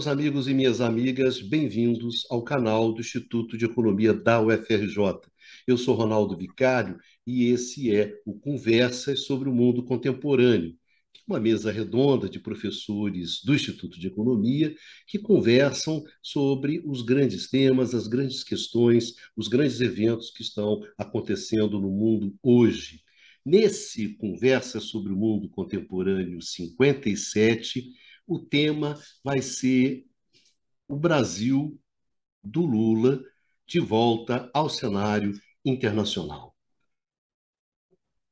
meus amigos e minhas amigas, bem-vindos ao canal do Instituto de Economia da UFRJ. Eu sou Ronaldo Vicário e esse é o Conversas sobre o Mundo Contemporâneo, uma mesa redonda de professores do Instituto de Economia que conversam sobre os grandes temas, as grandes questões, os grandes eventos que estão acontecendo no mundo hoje. Nesse Conversas sobre o Mundo Contemporâneo 57, o tema vai ser o Brasil do Lula de volta ao cenário internacional.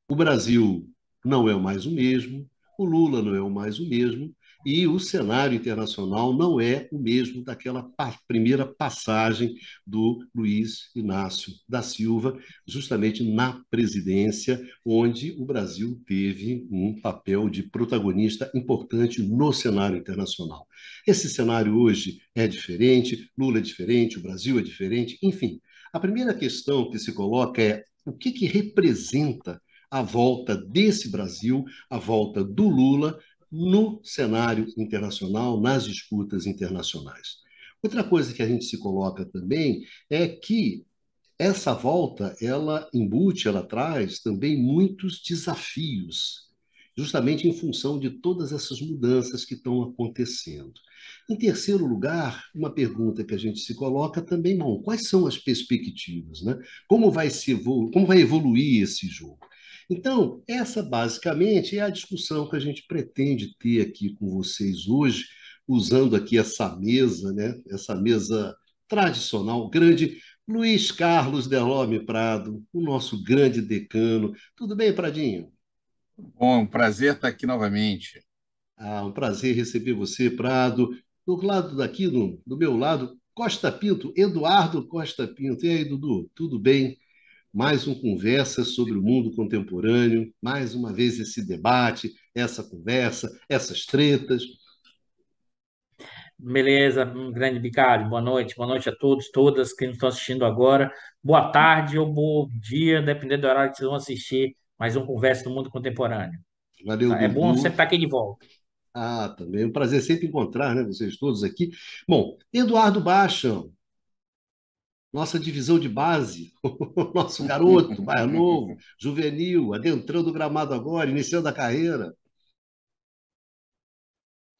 O Brasil não é mais o mesmo, o Lula não é mais o mesmo, e o cenário internacional não é o mesmo daquela primeira passagem do Luiz Inácio da Silva, justamente na presidência, onde o Brasil teve um papel de protagonista importante no cenário internacional. Esse cenário hoje é diferente, Lula é diferente, o Brasil é diferente, enfim. A primeira questão que se coloca é o que, que representa a volta desse Brasil, a volta do Lula no cenário internacional, nas disputas internacionais. Outra coisa que a gente se coloca também é que essa volta, ela embute, ela traz também muitos desafios, justamente em função de todas essas mudanças que estão acontecendo. Em terceiro lugar, uma pergunta que a gente se coloca também, bom, quais são as perspectivas, né? Como vai se como vai evoluir esse jogo? Então, essa basicamente é a discussão que a gente pretende ter aqui com vocês hoje, usando aqui essa mesa, né? essa mesa tradicional, grande. Luiz Carlos Delome Prado, o nosso grande decano. Tudo bem, Pradinho? Bom, um prazer estar aqui novamente. Ah, um prazer receber você, Prado. Do lado daqui, do, do meu lado, Costa Pinto, Eduardo Costa Pinto. E aí, Dudu, tudo bem? mais um conversa sobre o mundo contemporâneo, mais uma vez esse debate, essa conversa, essas tretas. Beleza, grande Bicário, boa noite, boa noite a todos, todas que nos estão assistindo agora. Boa tarde ou bom dia, dependendo do horário que vocês vão assistir, mais um Conversa do Mundo Contemporâneo. Valeu, É bom você estar aqui de volta. Ah, também. É um prazer sempre encontrar né, vocês todos aqui. Bom, Eduardo Baixão, nossa divisão de base, nosso garoto, mais novo, juvenil, adentrando o gramado agora, iniciando a carreira.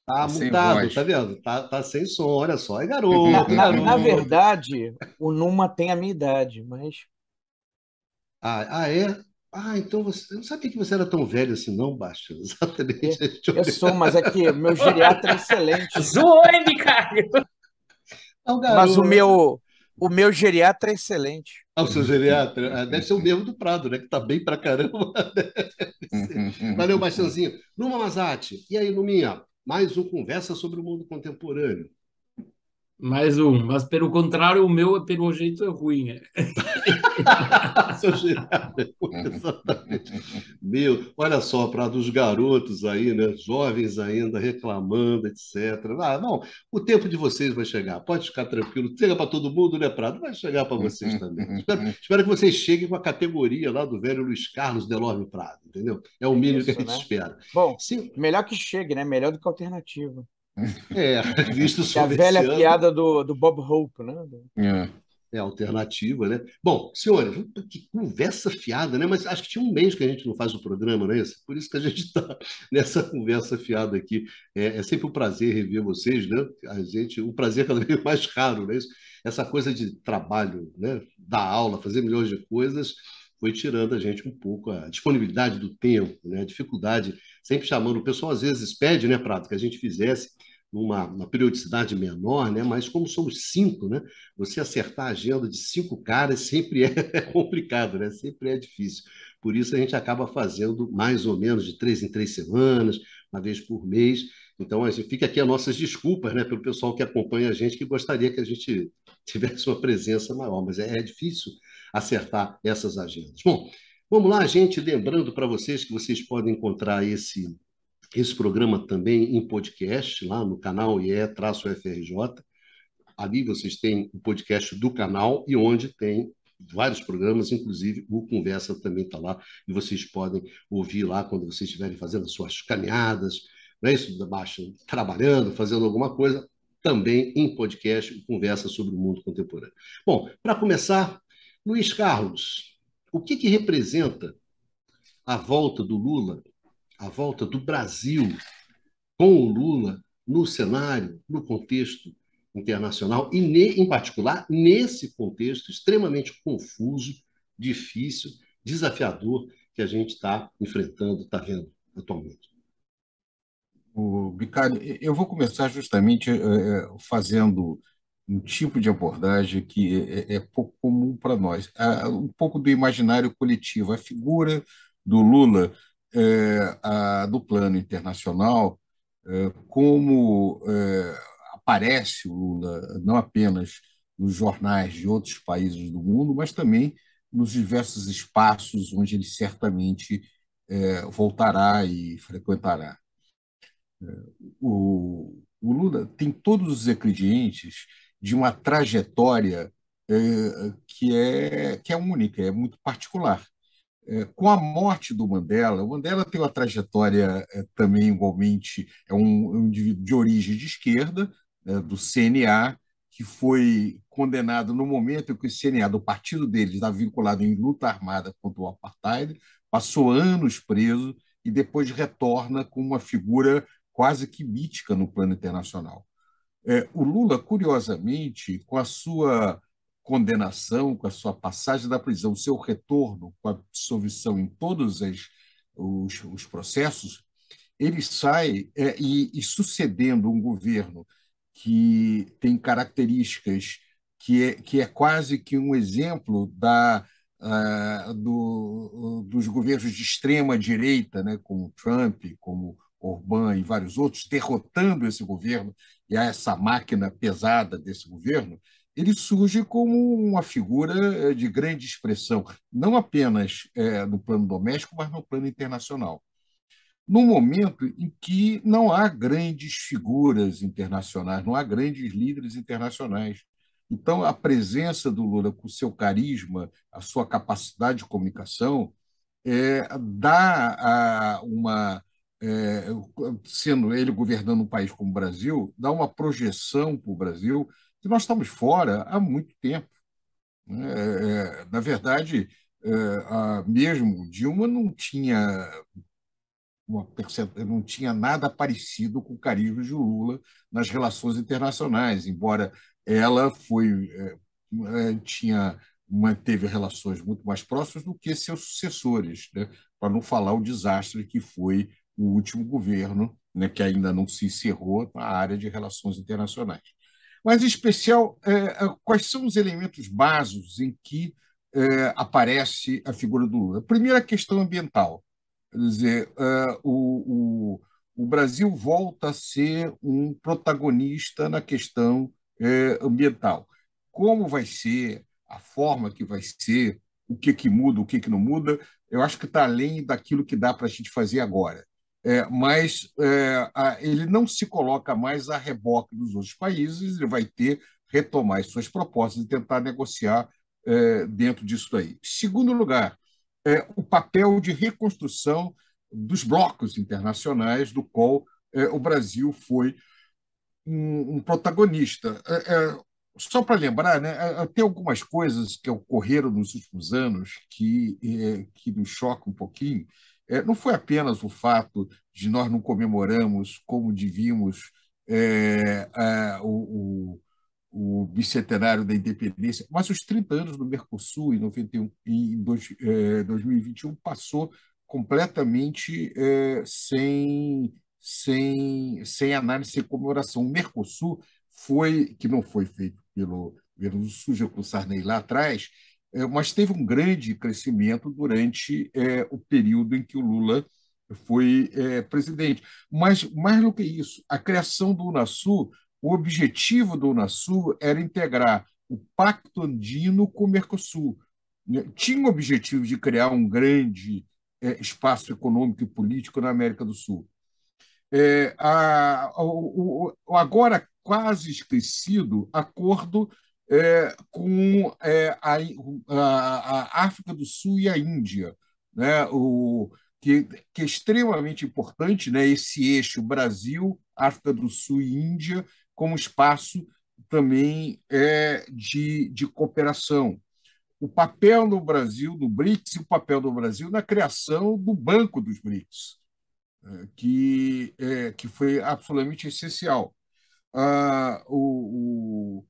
Tá, tá mudado, tá vendo? Tá, tá sem som, olha só, é garoto. Na, é garoto. na verdade, o Numa tem a minha idade, mas. Ah, ah é? Ah, então você. Eu não sabia que você era tão velho assim, não, Baixa. Exatamente. É, eu, eu sou, mas é que meu geriatra é excelente. Zoou, é hein, Mas o meu, o meu geriatra é excelente. Ah, o seu geriatra? Ah, deve ser o mesmo uhum. do Prado, né? Que tá bem pra caramba. Uhum. Valeu, Bastiãozinho. Numa Mazate. E aí, Numinha? Mais um Conversa sobre o Mundo Contemporâneo. Mais um, mas pelo contrário, o meu, pelo jeito, é ruim. É. Seu Gerardo, uhum. exatamente. Meu, olha só, para dos garotos aí, né? Jovens ainda, reclamando, etc. Ah, não, o tempo de vocês vai chegar, pode ficar tranquilo. Chega para todo mundo, né, Prado? Vai chegar para vocês uhum. também. espero, espero, que vocês cheguem com a categoria lá do velho Luiz Carlos Delorme Prado, entendeu? É o mínimo Isso, que a gente né? espera. Bom, Sim. melhor que chegue, né? Melhor do que alternativa. É, visto É a velha ano. piada do, do Bob Hope, né? É. É alternativa, né? Bom, senhores, que conversa fiada, né? Mas acho que tinha um mês que a gente não faz o programa, não é isso? Por isso que a gente está nessa conversa fiada aqui. É, é, sempre um prazer rever vocês, né? A gente, um prazer é cada vez mais caro, não é isso? Essa coisa de trabalho, né? Dar aula, fazer milhões de coisas, foi tirando a gente um pouco a disponibilidade do tempo, né? A dificuldade, sempre chamando o pessoal, às vezes pede, né, Prato, que a gente fizesse numa, periodicidade menor, né? mas como somos cinco, né? você acertar a agenda de cinco caras sempre é complicado, né? sempre é difícil. Por isso a gente acaba fazendo mais ou menos de três em três semanas, uma vez por mês. Então, a assim, gente, fica aqui as nossas desculpas né, pelo pessoal que acompanha a gente, que gostaria que a gente tivesse uma presença maior, mas é, é difícil acertar essas agendas. Bom, vamos lá, gente. Lembrando para vocês que vocês podem encontrar esse esse programa também em podcast, lá no canal IE-FRJ. Ali vocês têm o podcast do canal e onde tem vários programas, inclusive o Conversa também está lá, e vocês podem ouvir lá quando vocês estiverem fazendo as suas caminhadas, não é isso, Baixa? Trabalhando, fazendo alguma coisa, também em podcast, Conversa sobre o Mundo Contemporâneo. Bom, para começar, Luiz Carlos, o que, que representa a volta do Lula a volta do Brasil com o Lula no cenário, no contexto internacional e, ne, em particular, nesse contexto extremamente confuso, difícil, desafiador que a gente está enfrentando, está vendo atualmente. O Bicário, eu vou começar justamente eh, eh, fazendo um tipo de abordagem que é, é, é pouco comum para nós, ah, um pouco do imaginário coletivo, a figura do Lula é, a, do plano internacional, é, como é, aparece o Lula não apenas nos jornais de outros países do mundo, mas também nos diversos espaços onde ele certamente é, voltará e frequentará. O, o Lula tem todos os ingredientes de uma trajetória é, que é que é única, é muito particular com a morte do Mandela, o Mandela tem uma trajetória eh, também igualmente, é, é um, indivíduo de origem de esquerda, né, do CNA, que foi condenado no momento em que o CNA, do partido dele, estava vinculado em luta armada contra o apartheid, passou anos preso e depois retorna com uma figura quase que mítica no plano internacional. É, o Lula, curiosamente, com a sua condenação, com a sua passagem da prisão, seu retorno com a absolvição em todos os, os, os processos, ele sai é, e, e, sucedendo um governo que tem características que é, que é quase que um exemplo da, uh, do, dos governos de extrema direita, né, como Trump, como Orbán e vários outros, derrotando esse governo e essa máquina pesada desse governo, ele surge como uma figura eh, de grande expressão, não apenas é, no plano doméstico, mas no plano internacional. Num momento em que não há grandes figuras internacionais, não há grandes líderes internacionais. Então, a presença do Lula, com seu carisma, a sua capacidade de comunicação, é, dá a, uma. É, sendo ele governando um país como o Brasil, dá uma projeção para o Brasil que nós estamos fora há muito tempo. Né? É, é, na verdade, é, a mesmo Dilma não tinha uma não tinha nada parecido com o carisma de Lula nas relações internacionais, embora ela foi é, é, tinha manteve relações muito mais próximas do que seus sucessores, né? para não falar o desastre que foi o último governo, né? que ainda não se encerrou na área de relações internacionais mas em especial, é, quais são os elementos básicos em que é, aparece a figura do Lula? Primeira questão ambiental. Quer dizer, é, o, o, o Brasil volta a ser um protagonista na questão ambiental. Como vai ser, a forma que vai ser, o que, que muda, o que, que não muda, eu acho que está além daquilo que dá para a gente fazer agora. É, mas é, a, ele não se coloca mais a reboque dos outros países, ele vai ter retomar suas propostas e tentar negociar é, dentro disso daí. Segundo lugar, é o papel de reconstrução dos blocos internacionais, do qual é, o Brasil foi um, um protagonista. É, só para lembrar, né, tem algumas coisas que ocorreram nos últimos anos que, que nos chocam um pouquinho. É, não foi apenas o fato de nós não comemoramos como devíamos é, é, o, o, o, bicentenário da independência, mas os 30 anos do Mercosul em, 91, em dois, é, 2021 passou completamente é, sem, sem, sem análise, sem comemoração. O Mercosul foi, que não foi feito pelo governo do Sul, Sarney lá atrás, é, mas teve um grande crescimento durante é, o período em que o Lula foi é, presidente. Mas, mais do que isso, a criação do Unasul, o objetivo do Unasul era integrar o Pacto Andino com o Mercosul. Né? Tinha o objetivo de criar um grande é, espaço econômico e político na América do Sul. É, a, o, o, agora quase esquecido acordo é, com é, a, a, a, África do Sul e a Índia, né? o, que, que é extremamente importante, né? esse eixo Brasil, África do Sul e Índia, como espaço também é, de, de cooperação. O papel do Brasil, do BRICS, e o papel do Brasil na criação do Banco dos BRICS, é, que, é, que foi absolutamente essencial. Ah, o, o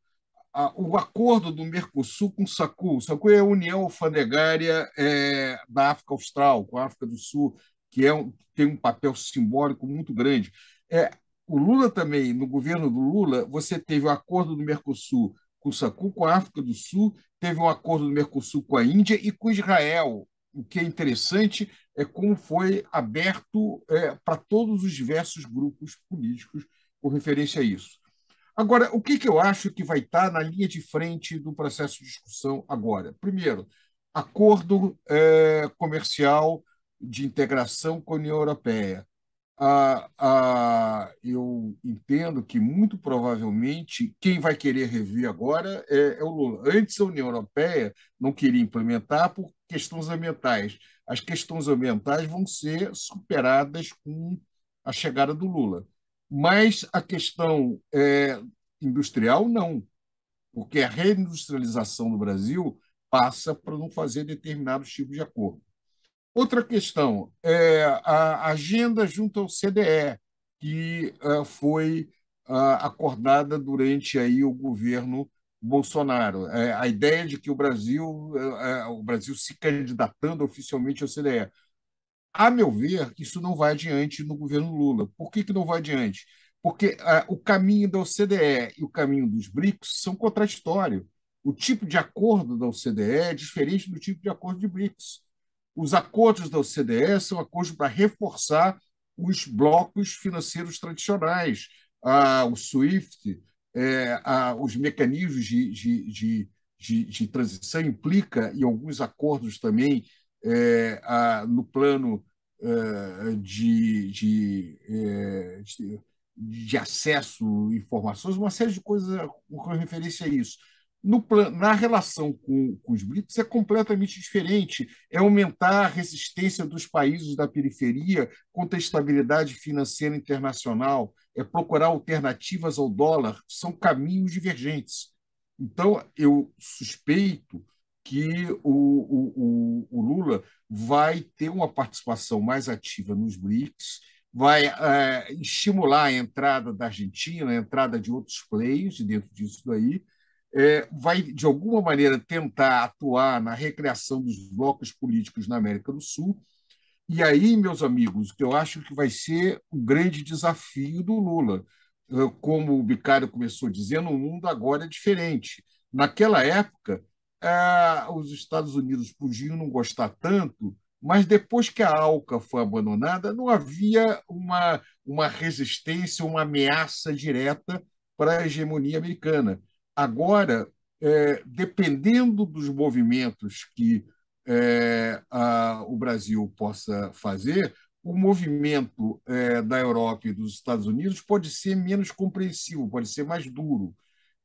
a, o acordo do Mercosul com o SACU. O SACU é a União Alfandegária é, da África Austral, com a África do Sul, que é um, tem um papel simbólico muito grande. É, o Lula também, no governo do Lula, você teve o acordo do Mercosul com o SACU, com a África do Sul, teve um acordo do Mercosul com a Índia e com Israel. O que é interessante é como foi aberto é, para todos os diversos grupos políticos com referência a isso. Agora, o que, que eu acho que vai estar tá na linha de frente do processo de discussão agora? Primeiro, acordo é, comercial de integração com a União Europeia. Ah, ah, eu entendo que, muito provavelmente, quem vai querer rever agora é, é, o Lula. Antes, a União Europeia não queria implementar por questões ambientais. As questões ambientais vão ser superadas com a chegada do Lula. Mas a questão é, industrial, não. Porque a reindustrialização do Brasil passa por não fazer determinados tipos de acordo. Outra questão é a agenda junto ao CDE, que uh, foi uh, acordada durante aí o governo Bolsonaro. É, a ideia de que o Brasil, uh, o Brasil se candidatando oficialmente ao CDE. A meu ver, isso não vai adiante no governo Lula. Por que, que não vai adiante? Porque ah, o caminho da OCDE e o caminho dos BRICS são contraditórios. O tipo de acordo da OCDE é diferente do tipo de acordo de BRICS. Os acordos da OCDE são acordos para reforçar os blocos financeiros tradicionais, ah, o SWIFT, eh, os mecanismos de, de, de, de, de transição implica em alguns acordos também é, a, no plano é, de, de, é, de, de, acesso a informações, uma série de coisas com referência a isso. No plano, na relação com, com os britos é completamente diferente. É aumentar a resistência dos países da periferia contra a estabilidade financeira internacional, é procurar alternativas ao dólar, são caminhos divergentes. Então, eu suspeito que o, o, o, Lula vai ter uma participação mais ativa nos BRICS, vai é, estimular a entrada da Argentina, a entrada de outros players dentro disso daí, é, vai, de alguma maneira, tentar atuar na recriação dos blocos políticos na América do Sul. E aí, meus amigos, eu acho que vai ser o grande desafio do Lula. É, como o Bicário começou dizendo, o mundo agora é diferente. Naquela época, é, os Estados Unidos podiam não gostar tanto, mas depois que a ALCA foi abandonada, não havia uma, uma resistência, uma ameaça direta para a hegemonia americana. Agora, é, dependendo dos movimentos que é, a, o Brasil possa fazer, o movimento é, da Europa e dos Estados Unidos pode ser menos compreensivo, pode ser mais duro.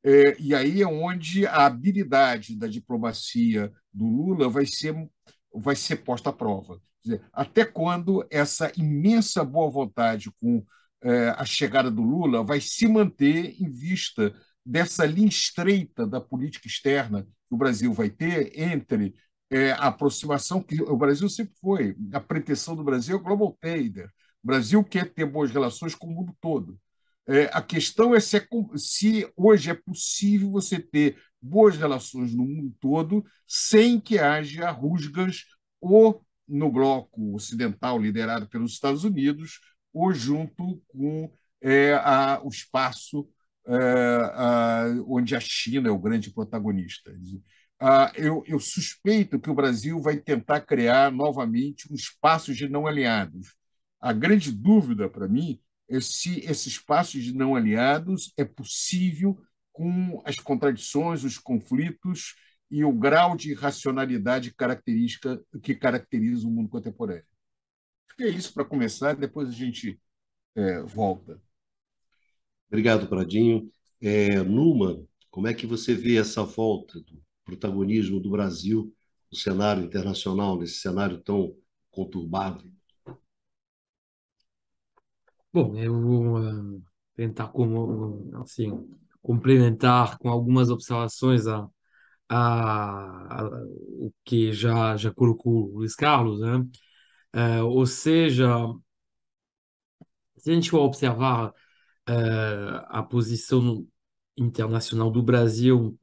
É, e aí é onde a habilidade da diplomacia do Lula vai ser, vai ser posta à prova. Dizer, até quando essa imensa boa vontade com é, a chegada do Lula vai se manter em vista dessa linha estreita da política externa que o Brasil vai ter entre é, a aproximação que o Brasil sempre foi, a pretensão do Brasil é global trader. O Brasil quer ter boas relações com o mundo todo. É, a questão é se, é se, hoje é possível você ter boas relações no mundo todo sem que haja rusgas ou no bloco ocidental liderado pelos Estados Unidos ou junto com é, a, o espaço é, a, onde a China é o grande protagonista. Ah, eu, eu suspeito que o Brasil vai tentar criar novamente um espaço de não aliados. A grande dúvida para mim esse, esse espaço de não aliados é possível com as contradições, os conflitos e o grau de irracionalidade característica que caracteriza o mundo contemporâneo. é isso para começar, depois a gente é, volta. Obrigado, Pradinho. É, Numa, como é que você vê essa volta do protagonismo do Brasil no cenário internacional, nesse cenário tão conturbado? Bom, eu vou uh, tentar como, assim, complementar com algumas observações a, a, a, o que já, já colocou o Luiz Carlos, né? Uh, ou seja, se a gente for observar uh, a posição internacional do Brasil,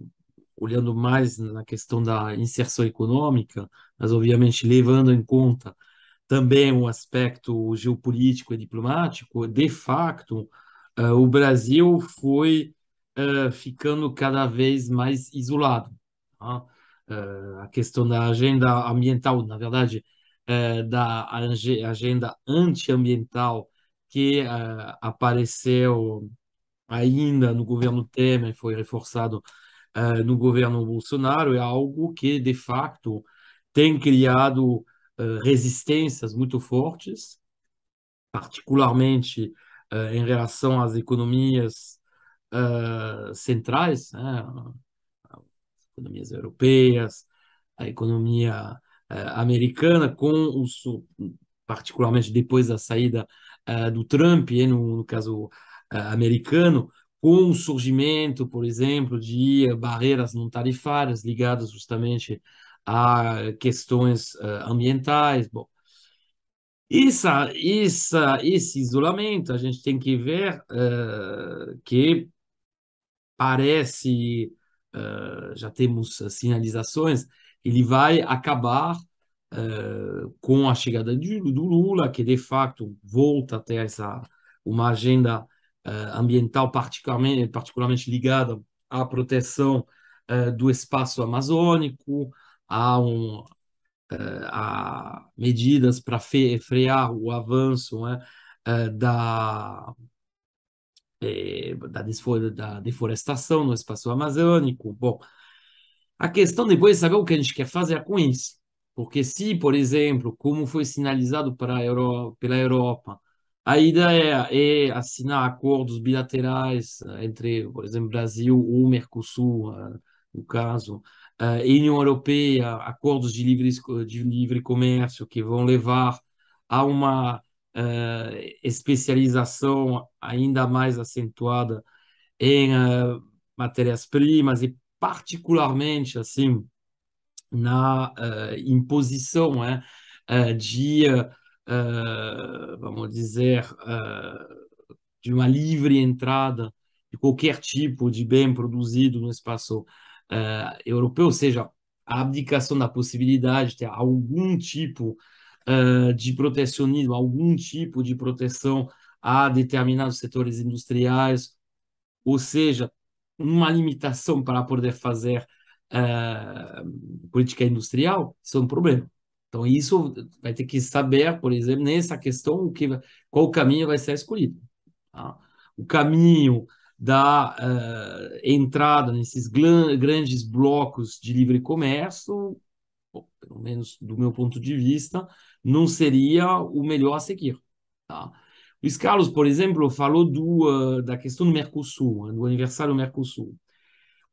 olhando mais na questão da inserção econômica, mas obviamente levando em conta também um aspecto geopolítico e diplomático, de facto, uh, o Brasil foi uh, ficando cada vez mais isolado. Tá? Uh, a questão da agenda ambiental, na verdade, da agenda antiambiental que apareceu ainda no governo Temer, foi reforçado no governo Bolsonaro, é algo que, de facto, tem criado eh, resistências muito fortes, particularmente eh, em relação às economias eh, centrais, né? economias europeias, a economia americana, com o particularmente depois da saída do Trump, no, no caso americano, com o surgimento, por exemplo, de barreiras não tarifárias ligadas justamente há questões uh, ambientais. Bom, isso, isso, esse isolamento a gente tem que ver uh, que parece, uh, já temos sinalizações, ele vai acabar com a chegada do, do, Lula, que de fato volta a ter essa, uma agenda ambiental particularmente, particularmente ligada à proteção do espaço amazônico, há, um, eh, há medidas para frear o avanço né, eh, da, eh, da, deforestação no espaço amazônico. Bom, a questão depois é saber o que a gente quer fazer é com isso. Porque se, por exemplo, como foi sinalizado Euro, pela Europa, a ideia é assinar acordos bilaterais entre, por exemplo, Brasil ou Mercosul, no caso, União Europeia, acordos de livre, de livre comércio que vão levar a uma eh, especialização ainda mais acentuada em eh, matérias-primas e particularmente assim na eh, imposição né, de Uh, vamos dizer, uh, de uma livre entrada de qualquer tipo de bem produzido no espaço uh, europeu, ou seja, a abdicação da possibilidade de ter algum tipo uh, de protecionismo, algum tipo de proteção a determinados setores industriais, ou seja, uma limitação para poder fazer uh, política industrial, isso é um problema. Então, isso vai ter que saber, por exemplo, nessa questão, o que, qual caminho vai ser escolhido. Tá? O caminho da uh, eh, entrada nesses grandes blocos de livre comércio, bom, pelo menos do meu ponto de vista, não seria o melhor a seguir. Tá? Luiz Carlos, por exemplo, falou do, uh, da questão do Mercosul, né, do aniversário do Mercosul.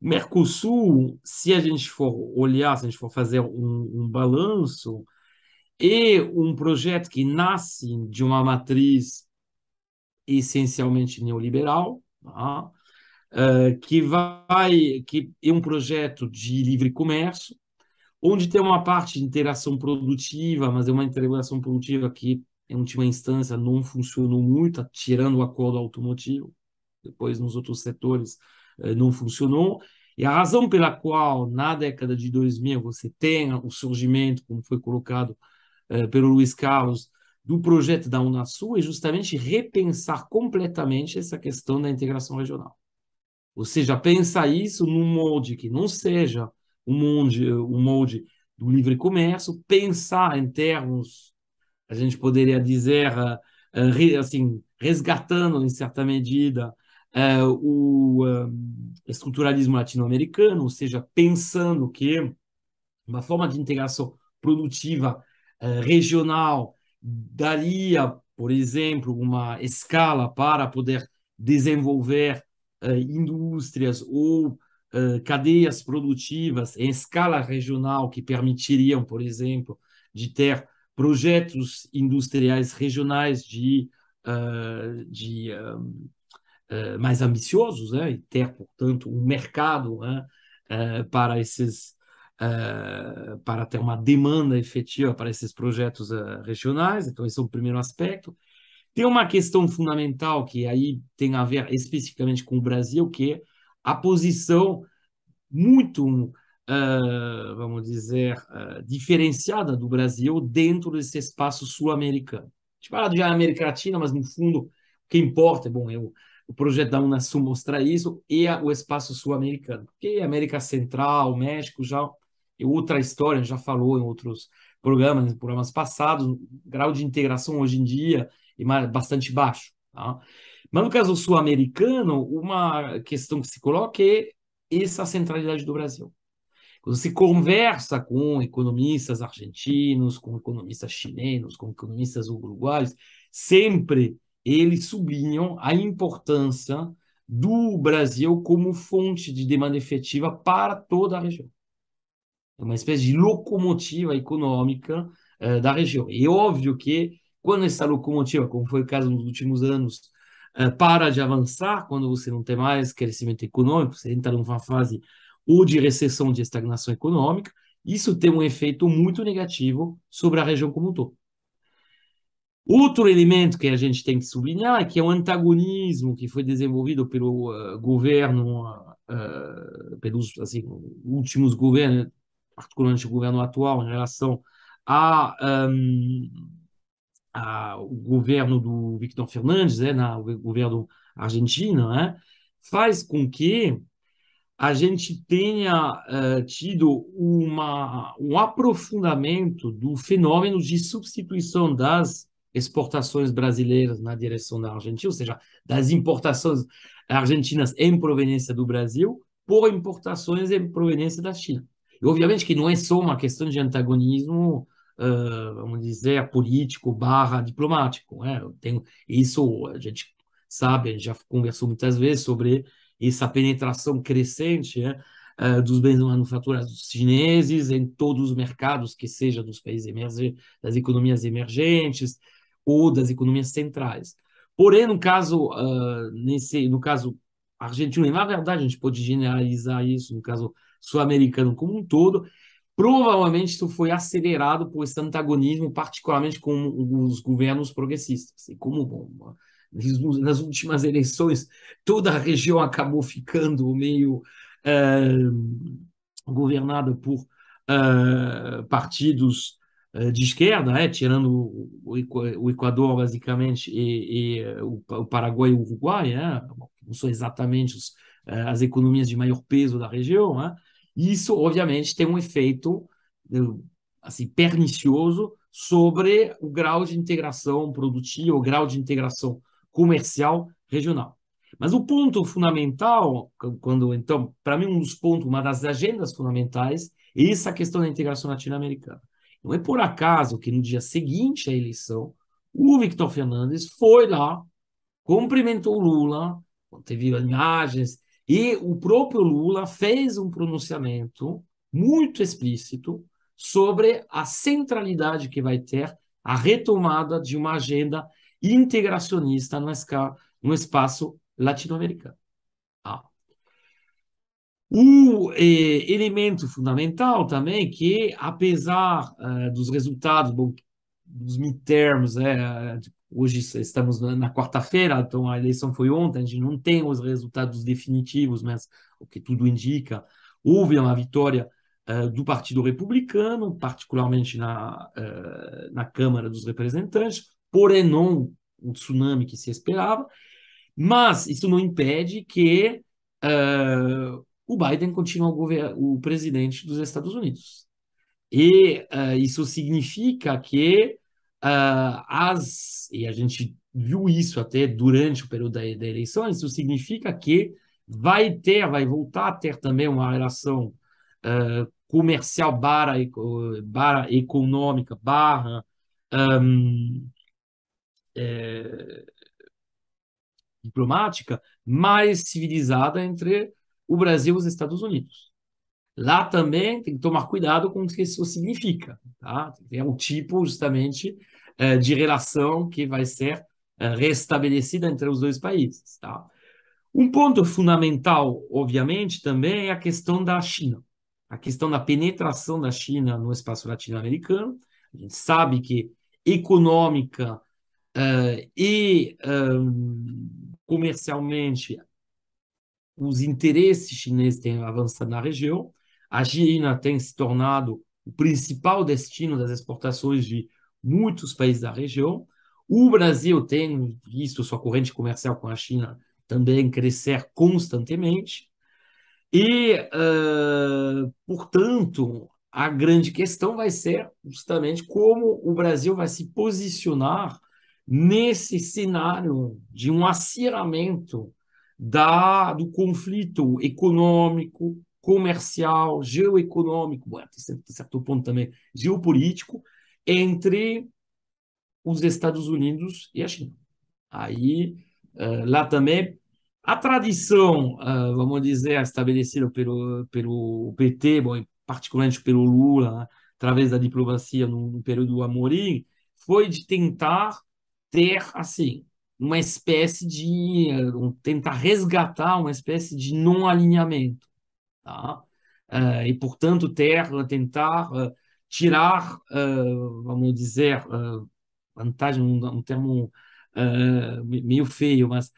O Mercosul, se a gente for olhar, se a gente for fazer um, um balanço, é um projeto que nasce de uma matriz essencialmente neoliberal, Uh, que vai que é um projeto de livre comércio, onde tem uma parte de interação produtiva, mas é uma interação produtiva que, em última instância, não funcionou muito, tá tirando o acordo automotivo, depois nos outros setores uh, não funcionou. E a razão pela qual, na década de 2000, você tem o surgimento, como foi colocado uh, pelo Luiz Carlos, do projeto da Unasul é justamente repensar completamente essa questão da integração regional. Ou seja, pensar isso num molde que não seja um molde, um molde do livre comércio, pensar em termos, a gente poderia dizer, eh, assim, resgatando em certa medida eh, o eh, estruturalismo latino-americano, ou seja, pensando que uma forma de integração produtiva regional daria, por exemplo, uma escala para poder desenvolver uh, indústrias ou uh, cadeias produtivas em escala regional que permitiriam, por exemplo, de ter projetos industriais regionais de, uh, de mais ambiciosos né? e ter, portanto, um mercado né? para esses uh, para ter uma demanda efetiva para esses projetos uh, regionais. Então, esse é o primeiro aspecto. Tem uma questão fundamental que aí tem a ver especificamente com o Brasil, que é a posição muito, uh, vamos dizer, uh, diferenciada do Brasil dentro desse espaço sul-americano. A gente fala de América Latina, mas no fundo, o que importa, bom, eu, é o projeto da Unasul mostra isso, e o espaço sul-americano, porque é América Central, México já outra história, já falou em outros programas, em programas passados, grau de integração hoje em dia é bastante baixo. Tá? Mas no caso sul-americano, uma questão que se coloca é essa centralidade do Brasil. Quando se conversa com economistas argentinos, com economistas chilenos, com economistas uruguaios, sempre eles sublinham a importância do Brasil como fonte de demanda efetiva para toda a região uma espécie de locomotiva econômica uh, da região. E é óbvio que quando essa locomotiva, como foi o caso nos últimos anos, uh, para de avançar, quando você não tem mais crescimento econômico, você entra numa fase ou de recessão, de estagnação econômica, isso tem um efeito muito negativo sobre a região como um todo. Outro elemento que a gente tem que sublinhar é que é o antagonismo que foi desenvolvido pelo uh, governo, uh, pelos assim, últimos governos, particularmente o governo atual, em relação a, um, ao governo do Victor Fernandes, né, na, o governo argentino, né, faz com que a gente tenha uh, tido uma, um aprofundamento do fenômeno de substituição das exportações brasileiras na direção da Argentina, ou seja, das importações argentinas em proveniência do Brasil por importações em proveniência da China. E obviamente que não é só uma questão de antagonismo, uh, ah, vamos dizer, político barra diplomático. Né? tenho isso a gente sabe, já conversou muitas vezes sobre essa penetração crescente né, uh, dos bens manufaturados chineses em todos os mercados, que seja dos países emergentes, das economias emergentes ou das economias centrais. Porém, no caso, uh, nesse, no caso argentino, e na verdade a gente pode generalizar isso, no caso sul-americano como um todo. Provavelmente isso foi acelerado por esse antagonismo, particularmente com os governos progressistas. E assim, como bom, nas últimas eleições, toda a região acabou ficando meio é, governada por é, partidos eh, de esquerda, né, tirando o Equador, basicamente, e, e o Paraguai e o Uruguai, né, não são exatamente os, as economias de maior peso da região, né, isso, obviamente, tem um efeito né, assim pernicioso sobre o grau de integração produtiva, o grau de integração comercial regional. Mas o ponto fundamental, quando então, para mim, um dos pontos, uma das agendas fundamentais, é essa questão da integração latino-americana. Não é por acaso que no dia seguinte à eleição, o Victor Fernandes foi lá, cumprimentou Lula, teve imagens e o próprio Lula fez um pronunciamento muito explícito sobre a centralidade que vai ter a retomada de uma agenda integracionista no, esca, no espaço latino-americano. Ah. O eh, elemento fundamental também que, apesar eh, dos resultados bom, dos midterms, eh, Hoje estamos na quarta-feira, então a eleição foi ontem, a gente não tem os resultados definitivos, mas o que tudo indica, houve uma vitória uh, do Partido Republicano, particularmente na, uh, na Câmara dos Representantes, porém não o tsunami que se esperava, mas isso não impede que uh, o Biden continue o, o presidente dos Estados Unidos. E isso significa que Uh, as, e a gente viu isso até durante o período da, da eleição, isso significa que vai ter, vai voltar a ter também uma relação uh, comercial barra, barra econômica, barra um, é, diplomática mais civilizada entre o Brasil e os Estados Unidos. Lá também tem que tomar cuidado com o que isso significa. Tá? É o tipo, justamente, é, de relação que vai ser é, restabelecida entre os dois países. Tá? Um ponto fundamental, obviamente, também é a questão da China, a questão da penetração da China no espaço latino-americano. A gente sabe que econômica uh, e um, comercialmente os interesses chineses têm avançado na região. A China tem se tornado o principal destino das exportações de muitos países da região. O Brasil tem visto sua corrente comercial com a China também crescer constantemente. E, uh, portanto, a grande questão vai ser justamente como o Brasil vai se posicionar nesse cenário de um acirramento da, do conflito econômico, comercial, geoeconômico, até certo ponto também geopolítico, entre os Estados Unidos e a China. Aí, eh, lá também, a tradição, eh, vamos dizer, estabelecida pelo, pelo PT, bom, particularmente pelo Lula, né, através da diplomacia no, no período Amorim, foi de tentar ter, assim, uma espécie de. Eh, tentar resgatar uma espécie de não alinhamento. Tá? e portanto ter tentar uh, tirar, uh, vamos dizer, uh, vantagem, um, um termo uh, meio feio, mas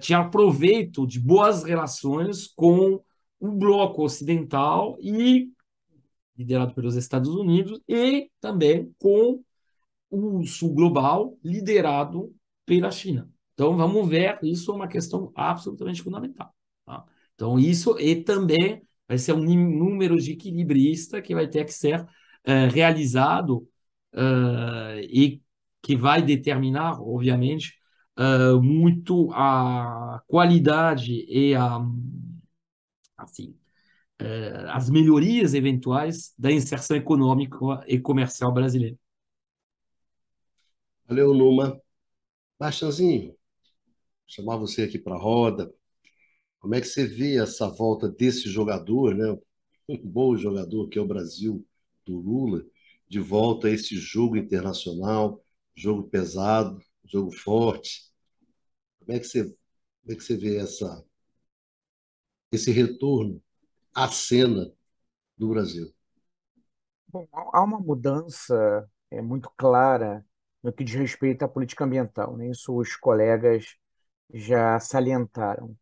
tirar proveito de boas relações com o bloco ocidental e liderado pelos Estados Unidos e também com o sul global liderado pela China. Então vamos ver, isso é uma questão absolutamente fundamental. Tá? Então isso e também vai ser um número de equilibrista que vai ter que ser é, realizado uh, e que vai determinar, obviamente, uh, muito a qualidade e a, assim, as melhorias eventuais da inserção econômica e comercial brasileira. Valeu, Numa. Bastanzinho, chamar você aqui para a roda. Como é que você vê essa volta desse jogador, né? um bom jogador que é o Brasil, do Lula de volta a esse jogo internacional, jogo pesado, jogo forte. Como é que você, como é que você vê essa, esse retorno à cena do Brasil? Bom, há uma mudança é muito clara no que diz respeito à política ambiental, né? Isso os colegas já salientaram.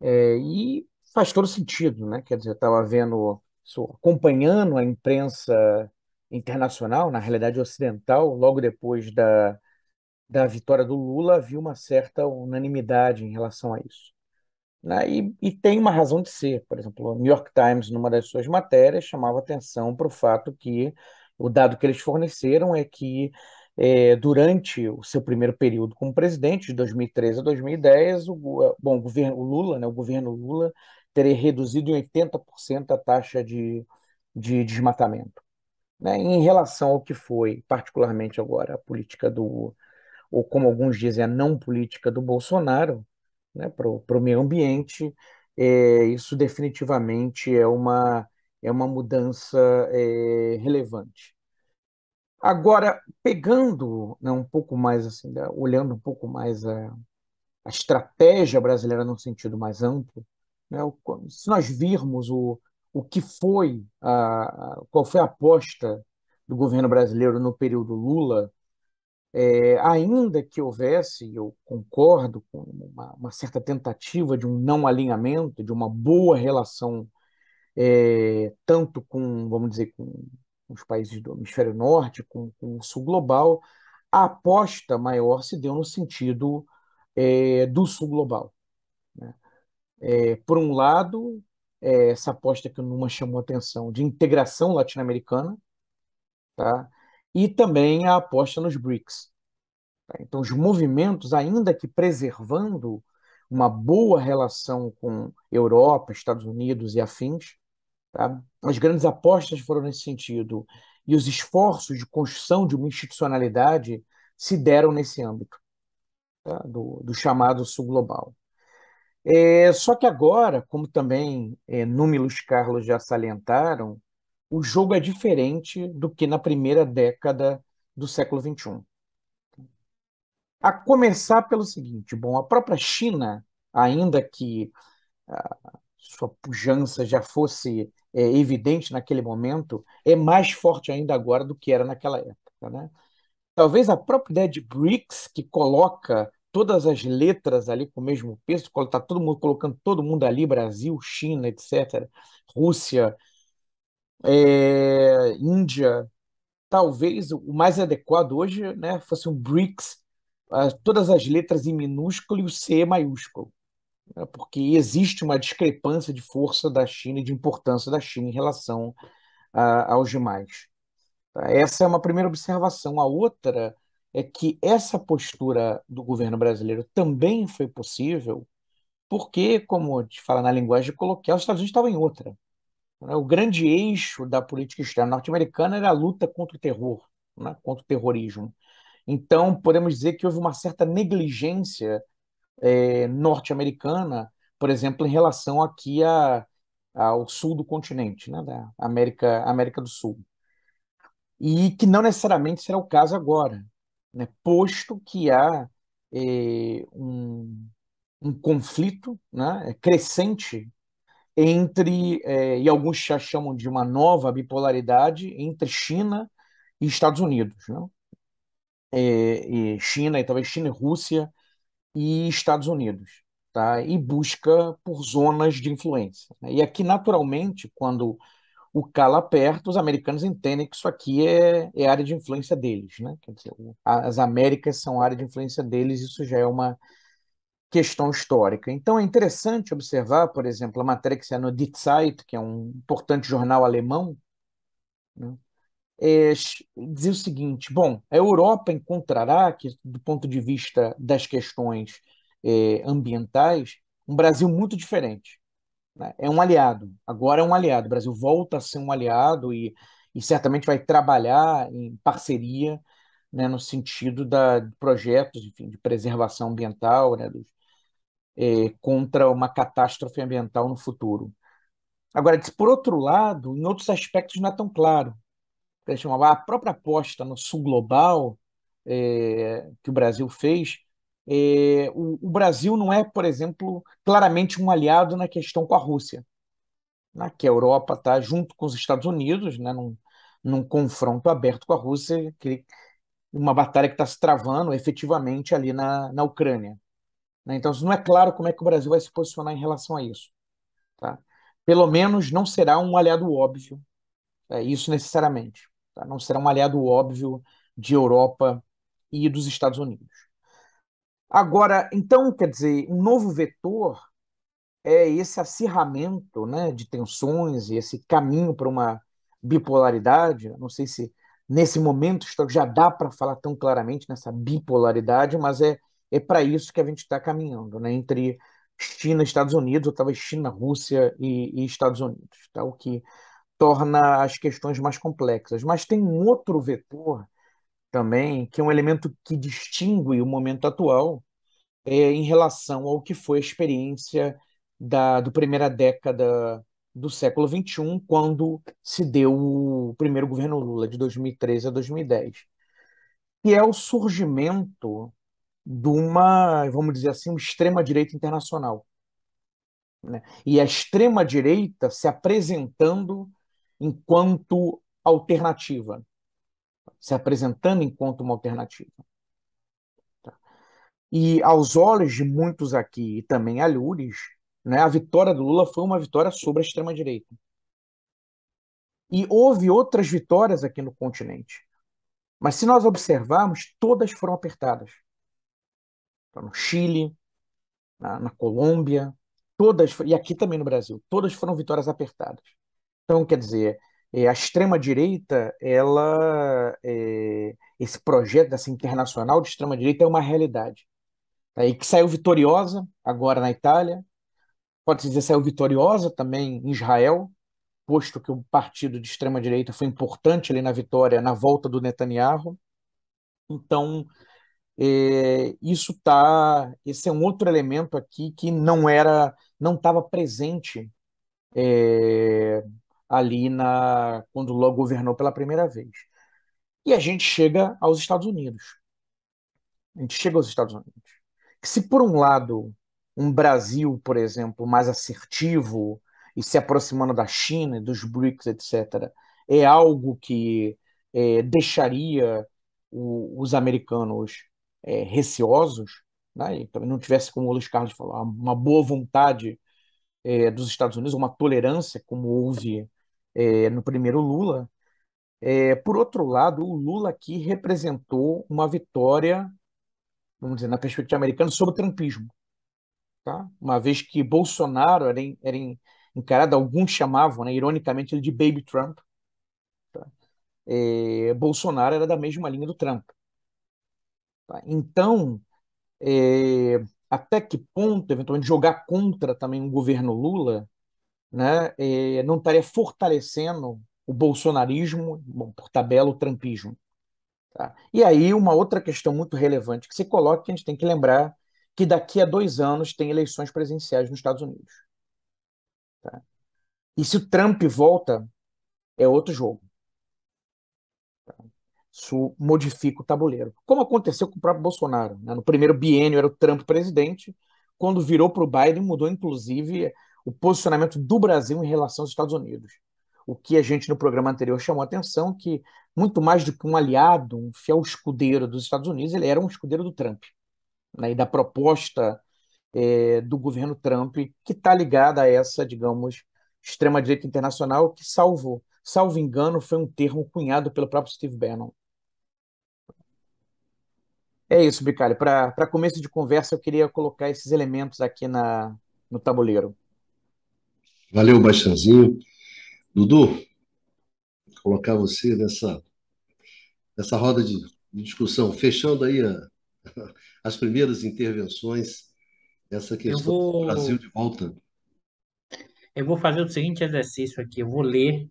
É, e faz todo sentido, né? Quer dizer, estava vendo acompanhando a imprensa internacional, na realidade ocidental, logo depois da, da vitória do Lula, havia uma certa unanimidade em relação a isso. Né? E, e, tem uma razão de ser. Por exemplo, o New York Times, numa das suas matérias, chamava atenção para o fato que o dado que eles forneceram é que é, durante o seu primeiro período como presidente, de 2013 a 2010, o, bom, o governo o Lula, né, o governo Lula teria reduzido em 80% a taxa de, de desmatamento. Né? Em relação ao que foi, particularmente agora, a política do, ou como alguns dizem, a não política do Bolsonaro né, para o meio ambiente, é, isso definitivamente é uma, é uma mudança é, relevante. Agora, pegando né, um pouco mais, assim, né, olhando um pouco mais a, a estratégia brasileira num sentido mais amplo, né? Se nós virmos o, o que foi, a, qual foi a aposta do governo brasileiro no período Lula, é, ainda que houvesse, eu concordo com uma, uma, certa tentativa de um não alinhamento, de uma boa relação, é, tanto com, vamos dizer, com os países do hemisfério norte, com, com o sul global, a aposta maior se deu no sentido é, do sul global. Né? É, por um lado, é essa aposta que o Numa chamou atenção de integração latino-americana, tá? e também a aposta nos BRICS. Tá? Então, os movimentos, ainda que preservando uma boa relação com Europa, Estados Unidos e afins, tá? as grandes apostas foram nesse sentido, e os esforços de construção de uma institucionalidade se deram nesse âmbito. Tá? Do, do chamado sul global. É, só que agora, como também é, Númilos Carlos já salientaram, o jogo é diferente do que na primeira década do século XXI. A começar pelo seguinte: bom, a própria China, ainda que ah, sua pujança já fosse é, evidente naquele momento, é mais forte ainda agora do que era naquela época. Né? Talvez a própria ideia de BRICS, que coloca todas as letras ali com o mesmo peso, está todo mundo colocando todo mundo ali, Brasil, China, etc., Rússia, é, Índia, talvez o mais adequado hoje né, fosse um BRICS, ah, todas as letras em minúsculo e o C maiúsculo, né, porque existe uma discrepância de força da China e de importância da China em relação a, ah, aos demais. Tá? Essa é uma primeira observação. A outra é que essa postura do governo brasileiro também foi possível, porque, como te fala na linguagem coloquial, os Estados Unidos estavam em outra. Né? O grande eixo da política externa norte-americana era a luta contra o terror, né? contra o terrorismo. Então, podemos dizer que houve uma certa negligência é, norte-americana, por exemplo, em relação aqui a, ao sul do continente, né? da América, América do Sul. E que não necessariamente será o caso agora né, posto que há eh, um, um, conflito né, é crescente entre, eh, e alguns já chamam de uma nova bipolaridade, entre China e Estados Unidos. Né? Eh, e China, e talvez China e Rússia, e Estados Unidos. Tá? E busca por zonas de influência. Né. E aqui, naturalmente, quando o cala perto, os americanos entendem que isso aqui é, é área de influência deles, né? Dizer, as Américas são área de influência deles, isso já é uma questão histórica. Então é interessante observar, por exemplo, a matéria que saiu no Die Zeit, que é um importante jornal alemão, né? é, dizer o seguinte: bom, a Europa encontrará, que, do ponto de vista das questões é, ambientais, um Brasil muito diferente. Né? É um aliado, agora é um aliado. O Brasil volta a ser um aliado e, e certamente vai trabalhar em parceria né, no sentido da, de projetos enfim, de preservação ambiental né, dos, é, contra uma catástrofe ambiental no futuro. Agora, por outro lado, em outros aspectos não é tão claro. A própria aposta no sul global é, que o Brasil fez é, o, o, Brasil não é, por exemplo, claramente um aliado na questão com a Rússia, né, que a Europa está junto com os Estados Unidos, né, num, num confronto aberto com a Rússia, que, uma batalha que está se travando efetivamente ali na, na Ucrânia. Né, então, não é claro como é que o Brasil vai se posicionar em relação a isso. Tá? Pelo menos não será um aliado óbvio, é, isso necessariamente. Tá? Não será um aliado óbvio de Europa e dos Estados Unidos. Agora, então, quer dizer, um novo vetor é esse acirramento né, de tensões e esse caminho para uma bipolaridade. Não sei se nesse momento já dá para falar tão claramente nessa bipolaridade, mas é, é para isso que a gente está caminhando, né, entre China e Estados Unidos, ou talvez China, Rússia e, e Estados Unidos, tá? o que torna as questões mais complexas. Mas tem um outro vetor também, que é um elemento que distingue o momento atual é, em relação ao que foi a experiência da do primeira década do século XXI, quando se deu o primeiro governo Lula, de 2013 a 2010, que é o surgimento de uma, vamos dizer assim, uma extrema-direita internacional. Né? E a extrema-direita se apresentando enquanto alternativa se apresentando enquanto uma alternativa. Tá. E aos olhos de muitos aqui, e também a Lures, né, a vitória do Lula foi uma vitória sobre a extrema-direita. E houve outras vitórias aqui no continente. Mas se nós observarmos, todas foram apertadas. Então, no Chile, na, na Colômbia, todas, e aqui também no Brasil, todas foram vitórias apertadas. Então, quer dizer, é, a extrema-direita, ela é, esse projeto dessa assim, internacional de extrema-direita é uma realidade. Tá? E que saiu vitoriosa agora na Itália, pode-se dizer saiu vitoriosa também em Israel, posto que o partido de extrema-direita foi importante ali na vitória, na volta do Netanyahu. Então, é, isso tá, esse é um outro elemento aqui que não era, não estava presente é, ali na quando Lula governou pela primeira vez. E a gente chega aos Estados Unidos. A gente chega aos Estados Unidos. Que se por um lado um Brasil, por exemplo, mais assertivo e se aproximando da China, dos BRICS, etc., é algo que é, deixaria o, os americanos é, receosos, né? e não tivesse, como o Luiz Carlos falou, uma boa vontade é, dos Estados Unidos, uma tolerância, como houve é, no primeiro Lula. É, por outro lado, o Lula aqui representou uma vitória, vamos dizer, na perspectiva americana, sobre o trumpismo. Tá? Uma vez que Bolsonaro era, em, era em, encarado, alguns chamavam, né, ironicamente, ele de Baby Trump. Tá? É, Bolsonaro era da mesma linha do Trump. Tá? Então, é, até que ponto, eventualmente, jogar contra também o governo Lula né, é, não estaria fortalecendo o bolsonarismo, bom, por tabela, o trumpismo. Tá? E aí, uma outra questão muito relevante que se coloca, que a gente tem que lembrar, que daqui a dois anos tem eleições presidenciais nos Estados Unidos. Tá? E se o Trump volta, é outro jogo. Tá? Isso modifica o tabuleiro. Como aconteceu com o próprio Bolsonaro. Né? No primeiro biênio era o Trump presidente, quando virou para o Biden, mudou inclusive o posicionamento do Brasil em relação aos Estados Unidos. O que a gente no programa anterior chamou a atenção que muito mais do que um aliado, um fiel escudeiro dos Estados Unidos, ele era um escudeiro do Trump né, e da proposta é, do governo Trump que está ligada a essa, digamos, extrema direita internacional que salvo, salvo engano, foi um termo cunhado pelo próprio Steve Bannon. É isso, Bicalho. Para começo de conversa, eu queria colocar esses elementos aqui na, no tabuleiro. Valeu, Baixanzinho. Dudu, colocar você nessa, nessa roda de, discussão, fechando aí a, as primeiras intervenções, essa questão vou... do Brasil de volta. Eu vou fazer o seguinte exercício aqui, eu vou ler,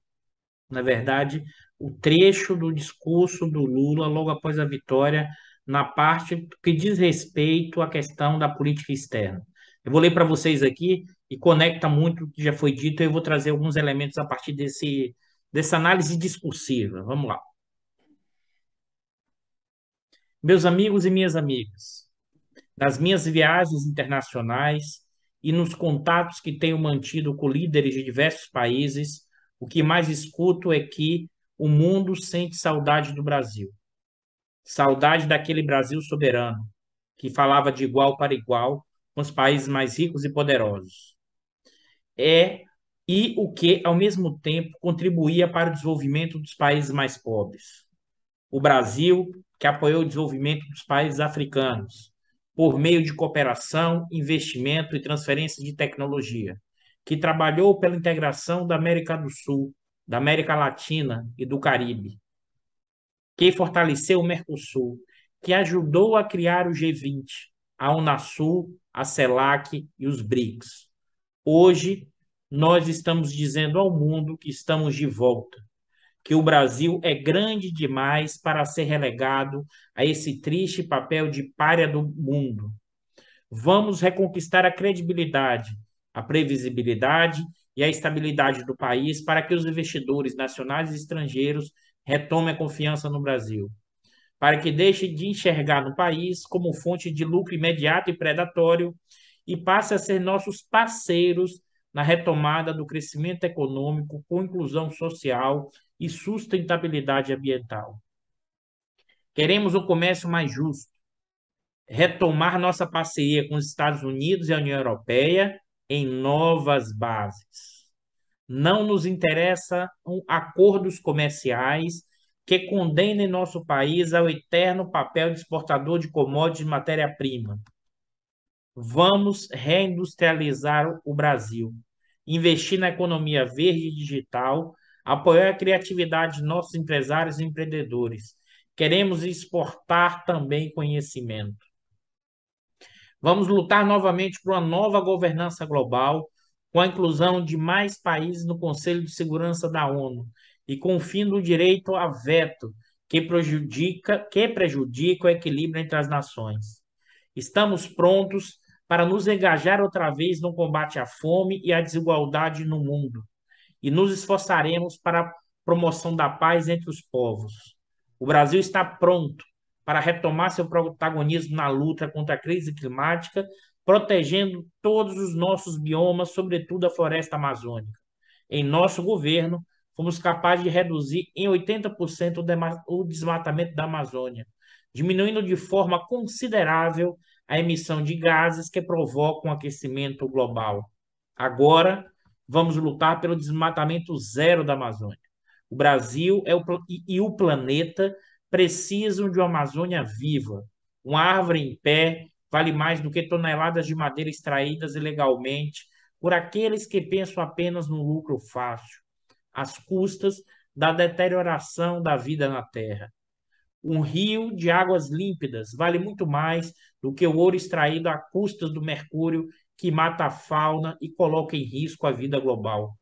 na verdade, o trecho do discurso do Lula logo após a vitória, na parte que diz respeito à questão da política externa. Eu vou ler para vocês aqui e conecta muito o que já foi dito. Eu vou trazer alguns elementos a partir desse, dessa análise discursiva. Vamos lá. Meus amigos e minhas amigas, nas minhas viagens internacionais e nos contatos que tenho mantido com líderes de diversos países, o que mais escuto é que o mundo sente saudade do Brasil. Saudade daquele Brasil soberano, que falava de igual para igual com os países mais ricos e poderosos é e o que, ao mesmo tempo, contribuía para o desenvolvimento dos países mais pobres. O Brasil, que apoiou o desenvolvimento dos países africanos, por meio de cooperação, investimento e transferência de tecnologia, que trabalhou pela integração da América do Sul, da América Latina e do Caribe, que fortaleceu o Mercosul, que ajudou a criar o G20, a Unasul, a CELAC e os BRICS Hoje, nós estamos dizendo ao mundo que estamos de volta, que o Brasil é grande demais para ser relegado a esse triste papel de párea do mundo. Vamos reconquistar a credibilidade, a previsibilidade e a estabilidade do país para que os investidores nacionais e estrangeiros retomem a confiança no Brasil, para que deixe de enxergar no país como fonte de lucro imediato e predatório e passem a ser nossos parceiros na retomada do crescimento econômico com inclusão social e sustentabilidade ambiental. Queremos um comércio mais justo, retomar nossa parceria com os Estados Unidos e a União Europeia em novas bases. Não nos interessam acordos comerciais que condenem nosso país ao eterno papel de exportador de commodities de matéria-prima, Vamos reindustrializar o Brasil, investir na economia verde e digital, apoiar a criatividade de nossos empresários e empreendedores. Queremos exportar também conhecimento. Vamos lutar novamente por uma nova governança global, com a inclusão de mais países no Conselho de Segurança da ONU e com o fim do direito a veto, que prejudica, que prejudica o equilíbrio entre as nações. Estamos prontos para nos engajar outra vez no combate à fome e à desigualdade no mundo, e nos esforçaremos para a promoção da paz entre os povos. O Brasil está pronto para retomar seu protagonismo na luta contra a crise climática, protegendo todos os nossos biomas, sobretudo a floresta amazônica. Em nosso governo, fomos capazes de reduzir em 80% o desmatamento da Amazônia, diminuindo de forma considerável a emissão de gases que provocam aquecimento global. Agora, vamos lutar pelo desmatamento zero da Amazônia. O Brasil é o, e o planeta precisam de uma Amazônia viva. Uma árvore em pé vale mais do que toneladas de madeira extraídas ilegalmente por aqueles que pensam apenas no lucro fácil, às custas da deterioração da vida na Terra. Um rio de águas límpidas vale muito mais do que o ouro extraído à custa do mercúrio que mata a fauna e coloca em risco a vida global.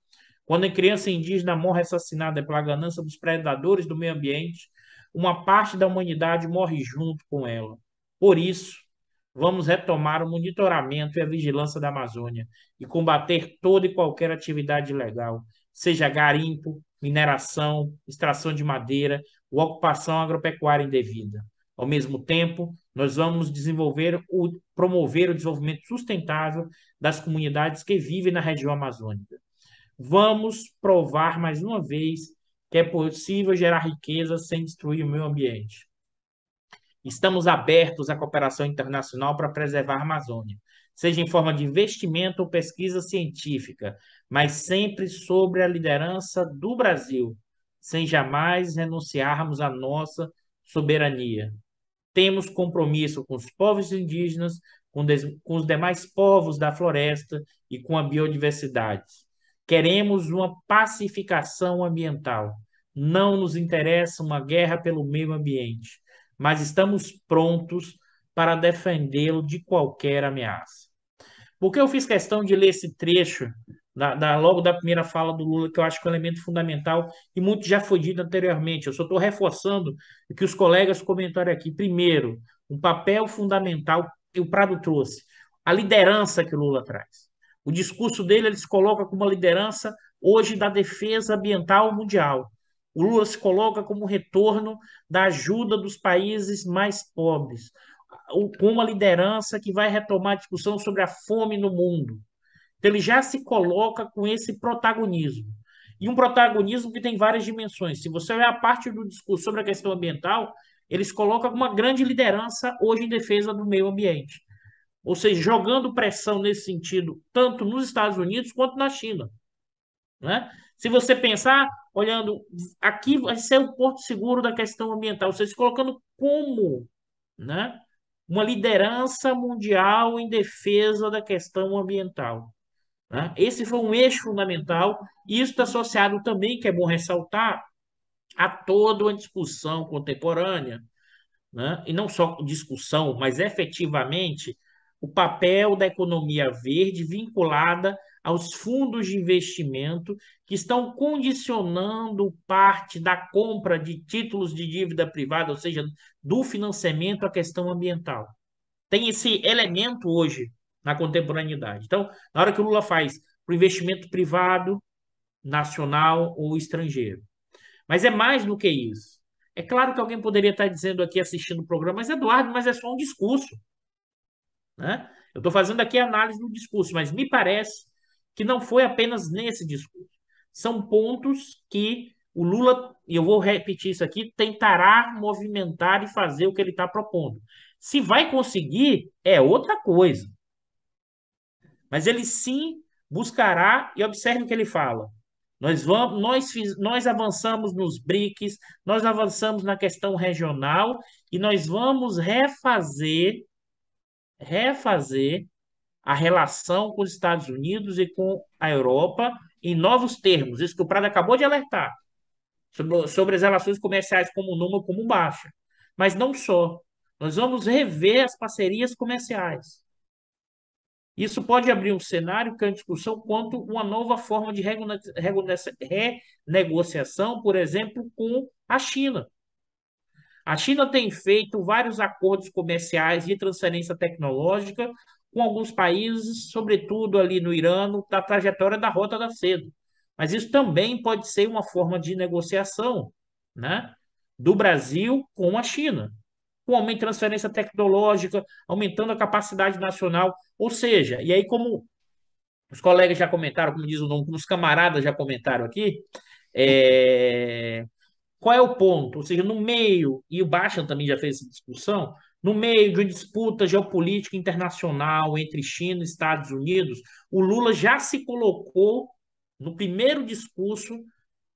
Quando a criança indígena morre assassinada pela ganância dos predadores do meio ambiente, uma parte da humanidade morre junto com ela. Por isso, vamos retomar o monitoramento e a vigilância da Amazônia e combater toda e qualquer atividade ilegal, seja garimpo, mineração, extração de madeira ou ocupação agropecuária indevida. Ao mesmo tempo, nós vamos desenvolver o promover o desenvolvimento sustentável das comunidades que vivem na região amazônica. Vamos provar mais uma vez que é possível gerar riqueza sem destruir o meio ambiente. Estamos abertos à cooperação internacional para preservar a Amazônia seja em forma de investimento ou pesquisa científica, mas sempre sobre a liderança do Brasil, sem jamais renunciarmos à nossa soberania. Temos compromisso com os povos indígenas, com, com os demais povos da floresta e com a biodiversidade. Queremos uma pacificação ambiental. Não nos interessa uma guerra pelo meio ambiente, mas estamos prontos para defendê-lo de qualquer ameaça. Porque eu fiz questão de ler esse trecho da, da, logo da primeira fala do Lula, que eu acho que é um elemento fundamental e muito já foi dito anteriormente? Eu só estou reforçando o que os colegas comentaram aqui. Primeiro, um papel fundamental que o Prado trouxe, a liderança que o Lula traz. O discurso dele ele se coloca como uma liderança hoje da defesa ambiental mundial. O Lula se coloca como retorno da ajuda dos países mais pobres com uma liderança que vai retomar a discussão sobre a fome no mundo. Então, ele já se coloca com esse protagonismo. E um protagonismo que tem várias dimensões. Se você olhar a parte do discurso sobre a questão ambiental, eles colocam uma grande liderança hoje em defesa do meio ambiente. Ou seja, jogando pressão nesse sentido, tanto nos Estados Unidos quanto na China. Né? Se você pensar, olhando, aqui vai ser o porto seguro da questão ambiental, vocês colocando como né, uma liderança mundial em defesa da questão ambiental. Né? Esse foi um eixo fundamental, e isso está associado também, que é bom ressaltar, a toda uma discussão contemporânea, né? e não só discussão, mas efetivamente o papel da economia verde vinculada aos fundos de investimento que estão condicionando parte da compra de títulos de dívida privada, ou seja, do financiamento à questão ambiental. Tem esse elemento hoje na contemporaneidade. Então, na hora que o Lula faz para o investimento privado, nacional ou estrangeiro. Mas é mais do que isso. É claro que alguém poderia estar dizendo aqui, assistindo o programa, mas Eduardo, mas é só um discurso. Né? Eu estou fazendo aqui a análise do discurso, mas me parece que não foi apenas nesse discurso. São pontos que o Lula, e eu vou repetir isso aqui, tentará movimentar e fazer o que ele está propondo. Se vai conseguir, é outra coisa. Mas ele sim buscará, e observe o que ele fala. Nós, vamos, nós, nós avançamos nos BRICS, nós avançamos na questão regional e nós vamos refazer, refazer a relação com os Estados Unidos e com a Europa em novos termos. Isso que o Prado acabou de alertar sobre, sobre as relações comerciais como numa como baixa. Mas não só. Nós vamos rever as parcerias comerciais. Isso pode abrir um cenário que é uma discussão quanto uma nova forma de renegociação, por exemplo, com a China. A China tem feito vários acordos comerciais de transferência tecnológica com alguns países, sobretudo ali no Irã, da trajetória da Rota da Seda. Mas isso também pode ser uma forma de negociação né, do Brasil com a China, com aumento de transferência tecnológica, aumentando a capacidade nacional. Ou seja, e aí, como os colegas já comentaram, como diz o nome, como os camaradas já comentaram aqui, é... qual é o ponto? Ou seja, no meio, e o Baixan também já fez essa discussão, no meio de uma disputa geopolítica internacional entre China e Estados Unidos, o Lula já se colocou no primeiro discurso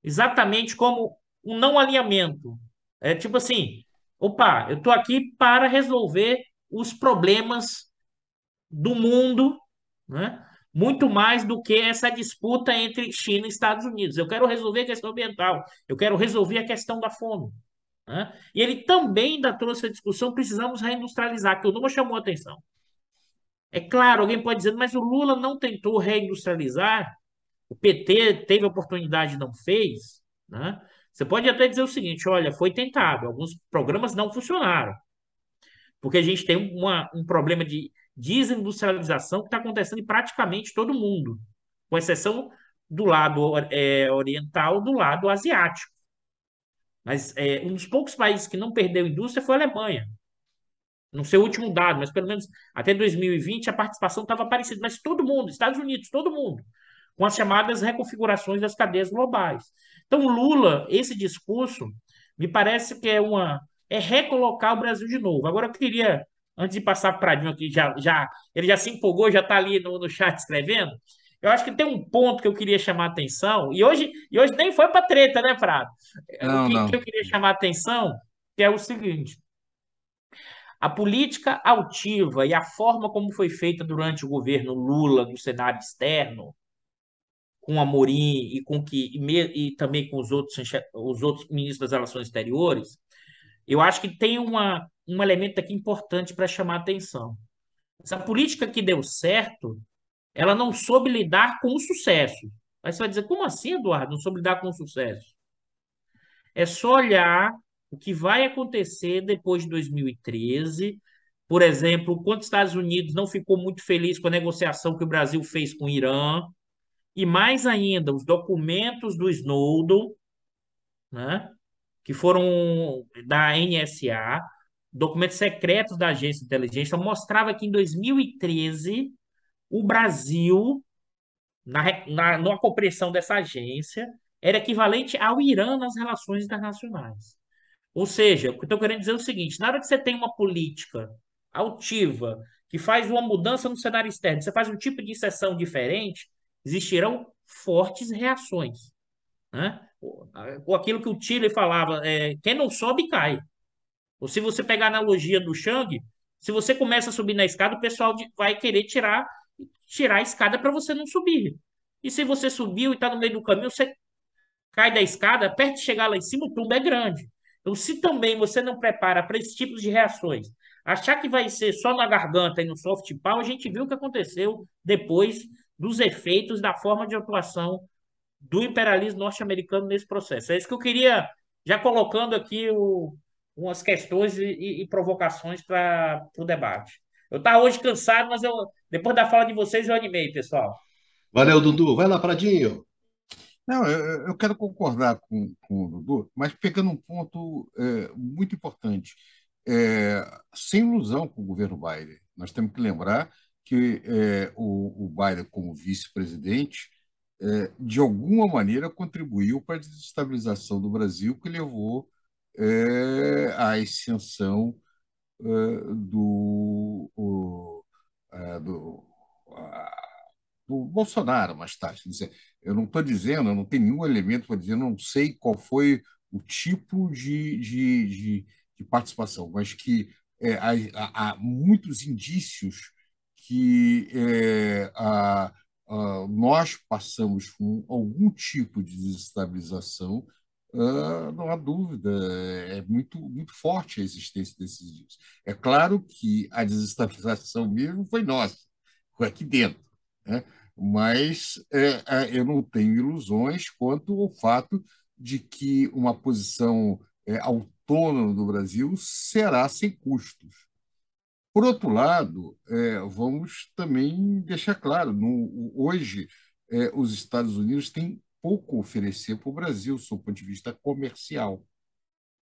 exatamente como um não alinhamento. É tipo assim, opa, eu estou aqui para resolver os problemas do mundo, né? muito mais do que essa disputa entre China e Estados Unidos. Eu quero resolver a questão ambiental, eu quero resolver a questão da fome, né? E ele também ainda trouxe a discussão: precisamos reindustrializar, que o Lula chamou a atenção. É claro, alguém pode dizer, mas o Lula não tentou reindustrializar, o PT teve oportunidade e não fez. Né? Você pode até dizer o seguinte: olha, foi tentado, alguns programas não funcionaram, porque a gente tem uma, um problema de desindustrialização que está acontecendo em praticamente todo mundo, com exceção do lado é, oriental, do lado asiático. Mas é, um dos poucos países que não perdeu indústria foi a Alemanha. Não sei o último dado, mas pelo menos até 2020 a participação estava parecida. Mas todo mundo, Estados Unidos, todo mundo, com as chamadas reconfigurações das cadeias globais. Então, Lula, esse discurso, me parece que é uma. é recolocar o Brasil de novo. Agora, eu queria, antes de passar para a aqui já, já, ele já se empolgou, já está ali no, no chat escrevendo, eu acho que tem um ponto que eu queria chamar a atenção, e hoje, e hoje nem foi para treta, né, Prado? É, não, o que, não. que eu queria chamar a atenção que é o seguinte: a política altiva e a forma como foi feita durante o governo Lula no cenário externo, com Amorim e com que e, me, e também com os outros, os outros ministros das Relações Exteriores, eu acho que tem uma, um elemento aqui importante para chamar a atenção. Essa política que deu certo ela não soube lidar com o sucesso. Aí você vai dizer, como assim, Eduardo? Não soube lidar com o sucesso? É só olhar o que vai acontecer depois de 2013. Por exemplo, quanto os Estados Unidos não ficou muito feliz com a negociação que o Brasil fez com o Irã. E mais ainda, os documentos do Snowden, né, que foram da NSA, documentos secretos da agência de inteligência, mostrava que em 2013 o Brasil, na, na, na compreensão dessa agência, era equivalente ao Irã nas relações internacionais. Ou seja, o que eu estou querendo dizer é o seguinte: na hora que você tem uma política altiva que faz uma mudança no cenário externo, você faz um tipo de inserção diferente, existirão fortes reações. Né? Aquilo que o Chile falava, é, quem não sobe, cai. Ou se você pegar a analogia do Shang, se você começa a subir na escada, o pessoal vai querer tirar tirar a escada para você não subir. E se você subiu e está no meio do caminho, você cai da escada, perto de chegar lá em cima, o tumbo é grande. Então, se também você não prepara para esse tipo de reações, achar que vai ser só na garganta e no soft pau, a gente viu o que aconteceu depois dos efeitos da forma de atuação do imperialismo norte-americano nesse processo. É isso que eu queria, já colocando aqui o, umas questões e, e provocações para o debate. Eu estou hoje cansado, mas eu depois da fala de vocês eu animei, pessoal. Valeu, Dudu. Vai lá, Pradinho. Não, eu, eu quero concordar com, com o Dudu, mas pegando um ponto é, muito importante. É, sem ilusão com o governo Biden. Nós temos que lembrar que é, o, o Biden, como vice-presidente, é, de alguma maneira contribuiu para a desestabilização do Brasil, que levou é, à ascensão uh, do, uh, do, do, Bolsonaro, mas tá, eu não estou dizendo, eu não tenho nenhum elemento para dizer, não sei qual foi o tipo de, de, de, de participação, mas que é, eh, há, há, muitos indícios que é, a, a, nós passamos com algum tipo de desestabilização ah, não há dúvida, é, é muito, muito forte a existência desses dias. É claro que a desestabilização mesmo foi nossa, foi aqui dentro, né? mas é, eu não tenho ilusões quanto ao fato de que uma posição é, autônoma do Brasil será sem custos. Por outro lado, é, vamos também deixar claro, no, hoje é, os Estados Unidos têm pouco oferecer para o Brasil, do ponto de vista comercial.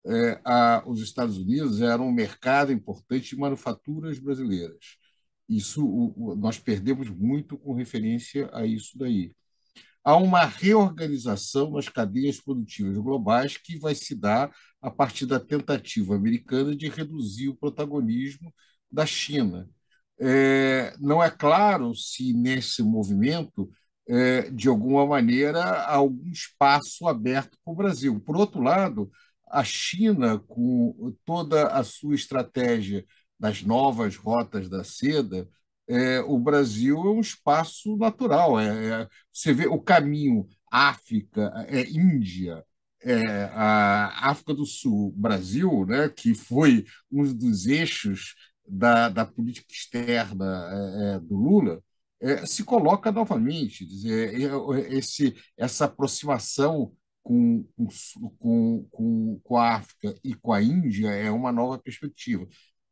É, a, os Estados Unidos eram um mercado importante de manufaturas brasileiras. Isso o, o, nós perdemos muito com referência a isso daí. Há uma reorganização nas cadeias produtivas globais que vai se dar a partir da tentativa americana de reduzir o protagonismo da China. É, não é claro se nesse movimento é, de alguma maneira, algum espaço aberto para o Brasil. Por outro lado, a China, com toda a sua estratégia das novas rotas da seda, é, o Brasil é um espaço natural. É, é, você vê o caminho África, é, Índia, é, África do Sul, Brasil, né, que foi um dos eixos da, da política externa do Lula, é, se coloca novamente, dizer, é, é, é, esse, essa aproximação com, com, com, com a África e com a Índia é uma nova perspectiva.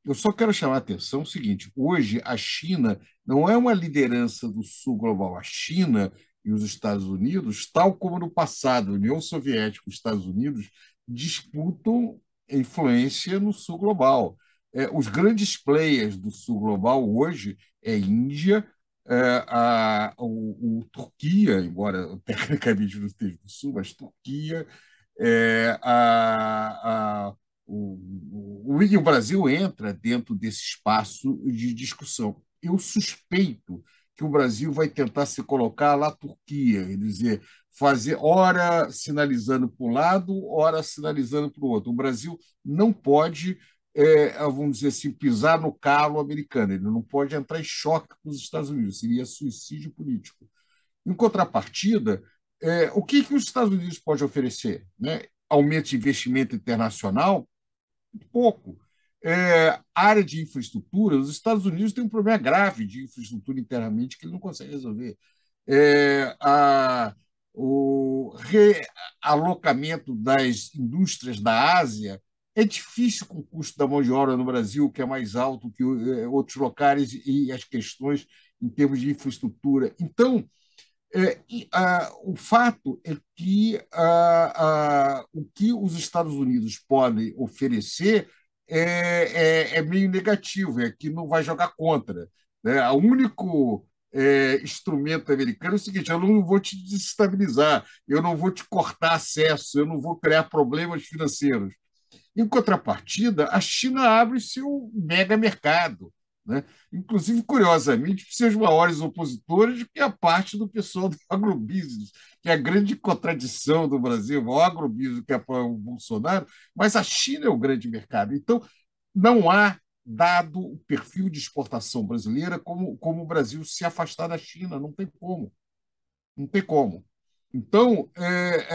Eu só quero chamar a atenção o seguinte: hoje a China não é uma liderança do sul global. A China e os Estados Unidos, tal como no passado, União Soviética e os Estados Unidos disputam influência no sul global. É, os grandes players do sul global hoje é Índia, é, a, o, o, Turquia, embora tecnicamente não esteja no sul, mas Turquia, é, a, a, o, o, e o Brasil entra dentro desse espaço de discussão. Eu suspeito que o Brasil vai tentar se colocar lá Turquia, quer dizer, fazer hora sinalizando para um lado, hora sinalizando para o outro. O Brasil não pode é, é, vamos dizer assim, pisar no calo americano. Ele não pode entrar em choque com os Estados Unidos, seria suicídio político. Em contrapartida, é, o que, que os Estados Unidos pode oferecer? Né? Aumento de investimento internacional? Pouco. É, área de infraestrutura, os Estados Unidos têm um problema grave de infraestrutura internamente que ele não consegue resolver. É, a, o realocamento das indústrias da Ásia é difícil com o custo da mão de obra no Brasil, que é mais alto que eh, outros locais, e as questões em termos de infraestrutura. Então, é, e, a, ah, o fato é que a, ah, a, ah, o que os Estados Unidos podem oferecer é, é, é, meio negativo, é que não vai jogar contra. Né? O único é, instrumento americano é o seguinte: eu não vou te desestabilizar, eu não vou te cortar acesso, eu não vou criar problemas financeiros. Em contrapartida, a China abre seu mega mercado. Né? Inclusive, curiosamente, seus maiores opositores do que é a parte do pessoal do agrobusiness, que é a grande contradição do Brasil, o agrobusiness que apoia o Bolsonaro, mas a China é o grande mercado. Então, não há dado o perfil de exportação brasileira como, como o Brasil se afastar da China, não tem como. Não tem como. Então, é,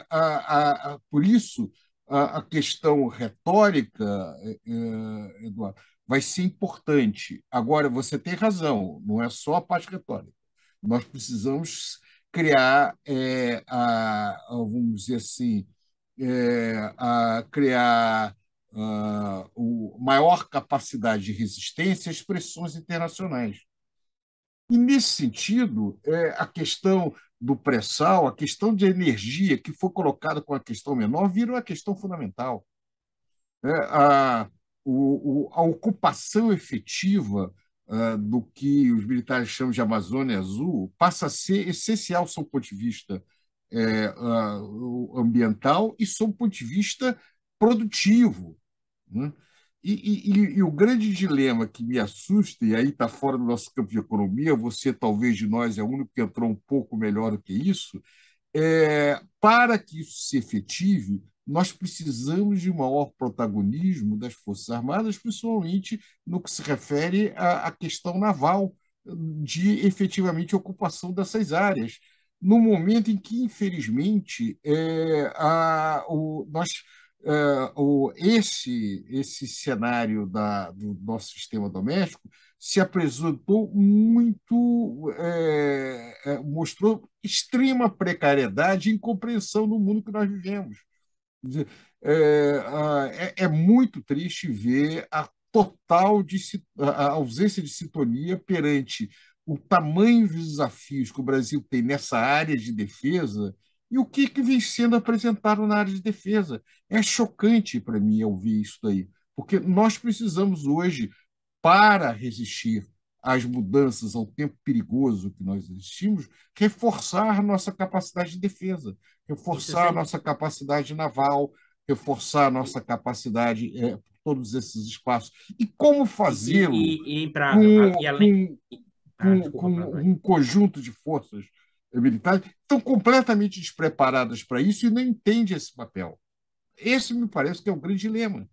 é, a, a, a, por isso, a, a questão retórica, eh, Eduardo, vai ser importante. Agora, você tem razão, não é só a parte retórica. Nós precisamos criar, eh, a, vamos dizer assim, eh, a criar a, ah, o maior capacidade de resistência às expressões internacionais. E, nesse sentido, é, a questão do pré-sal, a questão de energia que foi colocada com a questão menor, virou uma questão fundamental. É, a, o, o, a ocupação efetiva uh, do que os militares chamam de Amazônia Azul passa a ser essencial, sob o ponto de vista é, uh, ambiental e sob o ponto de vista produtivo. Né? E, e, e, o grande dilema que me assusta, e aí está fora do nosso campo de economia, você talvez de nós é o único que entrou um pouco melhor do que isso, é, para que isso se efetive, nós precisamos de um maior protagonismo das Forças Armadas, principalmente no que se refere à, à questão naval, de efetivamente ocupação dessas áreas. No momento em que, infelizmente, é, a, o, nós uh, o, esse, esse cenário da, do nosso sistema doméstico se apresentou muito, é, é mostrou extrema precariedade e incompreensão no mundo que nós vivemos. É, é, é muito triste ver a total de, a ausência de sintonia perante o tamanho dos desafios que o Brasil tem nessa área de defesa e o que, que vem sendo apresentado na área de defesa? É chocante para mim ouvir isso daí, porque nós precisamos hoje, para resistir às mudanças, ao tempo perigoso que nós existimos, reforçar nossa capacidade de defesa, reforçar é nossa capacidade naval, reforçar nossa capacidade é, todos esses espaços. E como fazê-lo? E, com, além... com, ah, com um conjunto de forças militares, estão completamente despreparadas para isso e não entendem esse papel. Esse me parece que é um grande dilema.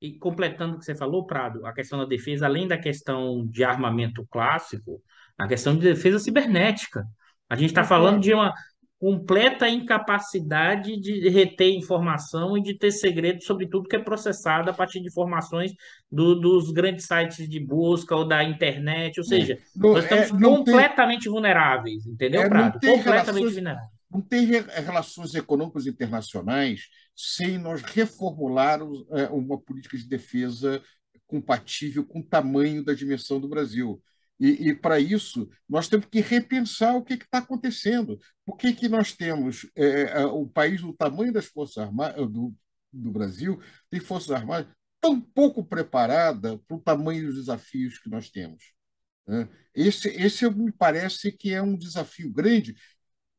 E completando o que você falou, Prado, a questão da defesa, além da questão de armamento clássico, a questão de defesa cibernética. A gente está é. falando de uma, completa incapacidade de reter informação e de ter segredo sobre tudo que é processado a partir de informações do, dos grandes sites de busca ou da internet, ou é. seja, não, nós estamos é, completamente tem, vulneráveis, entendeu, é, Prado? Completamente vulneráveis. Não tem relações econômicas internacionais sem nós reformularmos é, uma política de defesa compatível com o tamanho da dimensão do Brasil. E, e para isso, nós temos que repensar o que é está acontecendo. Por que, que nós temos é, é, é o país do tamanho das Forças Armadas, eh, do, do Brasil, tem Forças Armadas tão pouco preparada para o tamanho dos desafios que nós temos? Né? Esse, esse me parece que é um desafio grande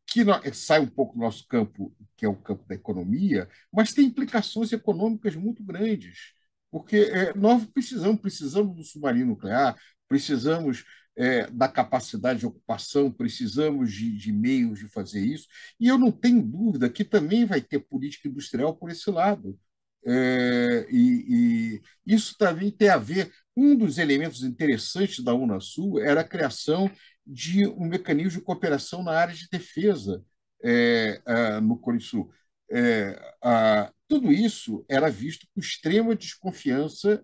que eh, sai um pouco do nosso campo, que é o campo da economia, mas tem implicações econômicas muito grandes. Porque é, nós precisamos, precisamos do submarino nuclear, precisamos é, da capacidade de ocupação, precisamos de, de, meios de fazer isso. E eu não tenho dúvida que também vai ter política industrial por esse lado. É, e, e, isso também tem a ver. Um dos elementos interessantes da Unasul era a criação de um mecanismo de cooperação na área de defesa é, no Cone Sul. É, a, tudo isso era visto com extrema desconfiança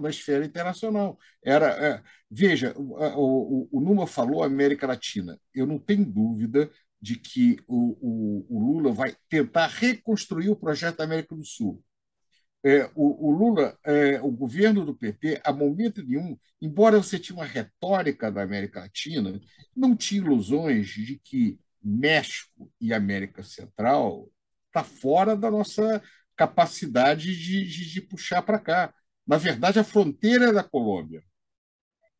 na esfera internacional. Era, é, veja, o, o, o, Lula falou América Latina. Eu não tenho dúvida de que o, o Lula vai tentar reconstruir o projeto da América do Sul. É, o, Lula, é, o governo do PT, a momento nenhum, embora você tinha uma retórica da América Latina, não tinha ilusões de que México e América Central está fora da nossa capacidade de, de, de puxar para cá na verdade, a fronteira da Colômbia.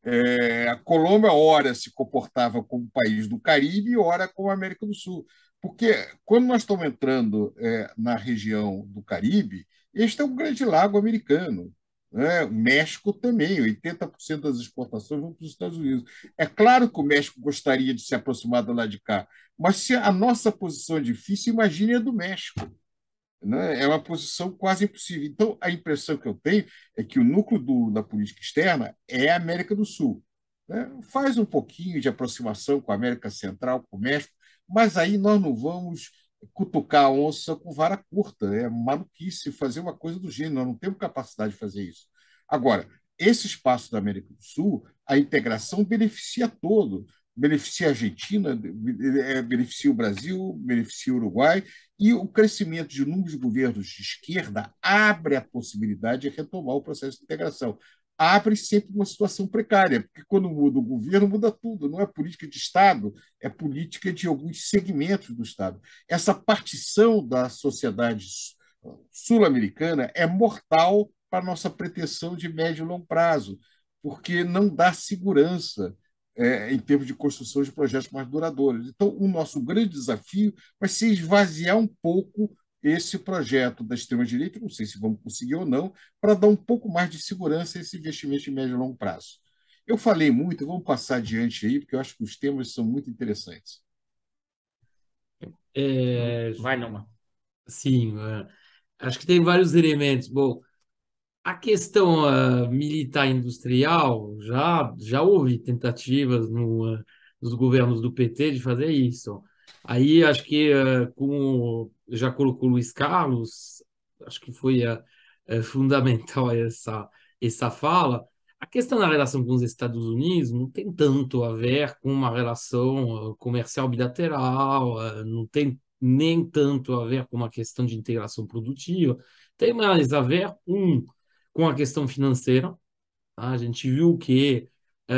É, a Colômbia, ora, se comportava como país do Caribe, ora, como América do Sul. Porque quando nós estamos entrando é, na região do Caribe, este é um grande lago americano. Né? O México também, 80% das exportações vão para os Estados Unidos. É claro que o México gostaria de se aproximar do lado de cá, mas se a nossa posição é difícil, imagine a do México. Né? É uma posição quase impossível. Então, a impressão que eu tenho é que o núcleo do, da política externa é a América do Sul. Né? Faz um pouquinho de aproximação com a América Central, com o México, mas aí nós não vamos cutucar a onça com vara curta. É né? maluquice fazer uma coisa do gênero. Nós não temos capacidade de fazer isso. Agora, esse espaço da América do Sul, a integração beneficia todo beneficia a Argentina, é, beneficia o Brasil, beneficia o Uruguai, e o crescimento de números de governos de esquerda abre a possibilidade de retomar o processo de integração. Abre sempre uma situação precária, porque quando muda o governo, muda tudo. Não é política de Estado, é política de alguns segmentos do Estado. Essa partição da sociedade sul-americana é mortal para a nossa pretensão de médio e longo prazo, porque não dá segurança é, em termos de construção de projetos mais duradouros. Então, o nosso grande desafio vai ser esvaziar um pouco esse projeto da extrema-direita, não sei se vamos conseguir ou não, para dar um pouco mais de segurança a esse investimento de médio e longo prazo. Eu falei muito, vamos passar adiante aí, porque eu acho que os temas são muito interessantes. É... Vai, Noma. Sim, é. acho que tem vários elementos. Bom, a questão uh, militar industrial, já, já houve tentativas no, uh, nos governos do PT de fazer isso. Aí acho que, uh, como já colocou Luiz Carlos, acho que foi é fundamental essa, essa fala. A questão da relação com os Estados Unidos não tem tanto a ver com uma relação comercial bilateral, não tem nem tanto a ver com uma questão de integração produtiva, tem mais a ver, um, com a questão financeira. Tá? A gente viu que uh,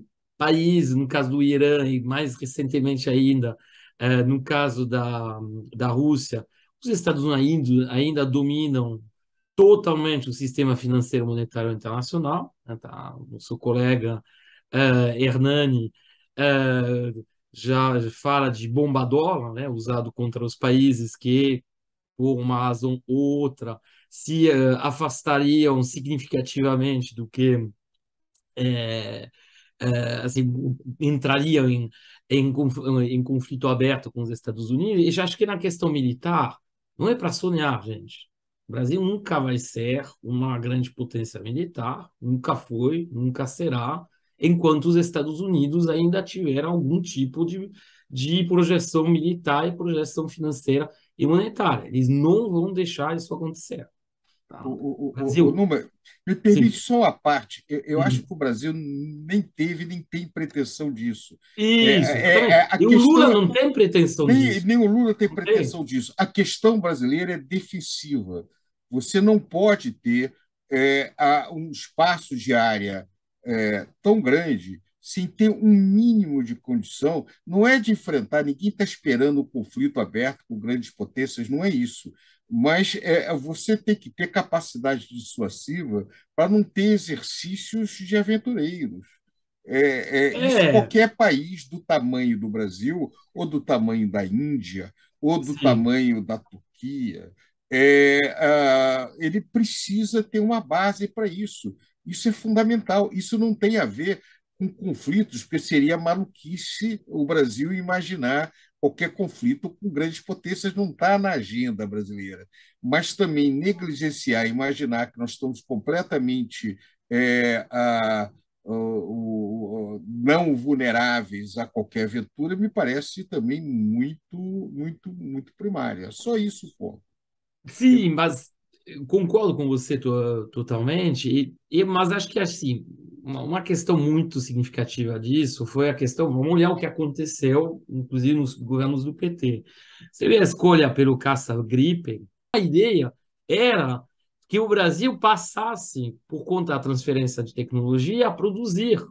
é, países, no caso do Irã e mais recentemente ainda, uh, no caso da, da Rússia, os Estados Unidos ainda dominam totalmente o sistema financeiro monetário internacional. Né? Tá? O seu colega uh, Hernani uh, já fala de bomba dólar, né? usado contra os países que, por uma razão ou outra, se uh, afastariam significativamente do que é, é, assim, entrariam em, em, em, conflito aberto com os Estados Unidos. E já acho que na questão militar, não é para sonhar, gente. O Brasil nunca vai ser uma grande potência militar, nunca foi, nunca será, enquanto os Estados Unidos ainda tiverem algum tipo de, de projeção militar e projeção financeira e monetária. Eles não vão deixar isso acontecer. Tá. O, o, Brasil. O, o, número. Me permite Sim. só a parte. Eu, eu acho uhum. que o Brasil nem teve, nem tem pretensão disso. Isso. É, é, é e o Lula é não tem pretensão nem, disso. Nem o Lula tem não pretensão tem. disso. A questão brasileira é defensiva. Você não pode ter é, a, um espaço de área é, tão grande sem ter um mínimo de condição, não é de enfrentar, ninguém está esperando um conflito aberto com grandes potências, não é isso mas é, é, você tem que ter capacidade dissuasiva para não ter exercícios de aventureiros. É, é, é. Isso qualquer país do tamanho do Brasil, ou do tamanho da Índia, ou do Sim. tamanho da Turquia, é, ele precisa ter uma base para isso. Isso é fundamental. Isso não tem a ver com conflitos, porque seria maluquice o Brasil imaginar qualquer conflito com grandes potências não está na agenda brasileira. Mas também negligenciar, imaginar que nós estamos completamente é, a, o, o, não vulneráveis a qualquer aventura me parece também muito, muito, muito primária. É só isso, pô. Sim, mas concordo com você to, totalmente, e, e, mas acho que assim, uma, uma, questão muito significativa disso foi a questão, vamos olhar o que aconteceu, inclusive nos governos do PT. Você vê a escolha pelo caça-gripe, a ideia era que o Brasil passasse, por conta da transferência de tecnologia, a produzir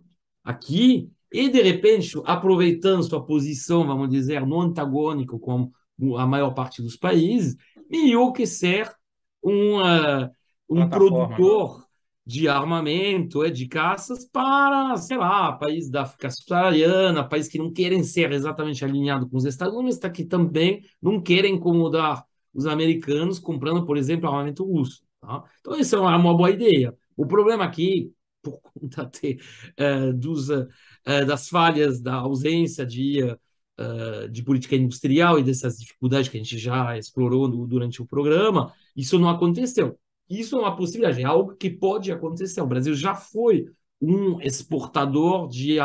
aqui, e de repente, aproveitando sua posição, vamos dizer, não antagônico com a maior parte dos países, que ser uma, um produtor né? de armamento, é, de caças para, sei lá, país da África Subsaariana, países que não querem ser exatamente alinhados com os Estados Unidos, tá, que também não querem incomodar os americanos comprando, por exemplo, armamento russo. Tá? Então, isso é uma, boa ideia. O problema aqui, por conta eh, dos, eh, eh, das falhas, da ausência de uh, de política industrial e dessas dificuldades que a gente já explorou no, durante o programa, isso não aconteceu. Isso é uma possibilidade, é algo que pode acontecer. O Brasil já foi um exportador de,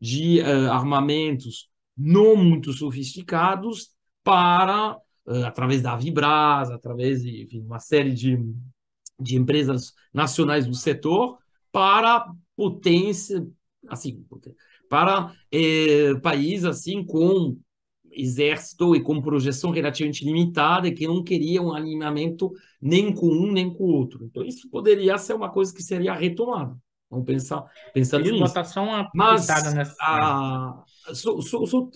de uh, armamentos não muito sofisticados para, uh, através da Vibras, através de enfim, uma série de, de empresas nacionais do setor, para potência, assim, para eh, países assim com exército e com projeção relativamente limitada que não queria um alinhamento nem com um nem com o outro. Então isso poderia ser uma coisa que seria retomada. Vamos pensar pensando Explotação nisso. Tá Mas nessa... a, so, so, so,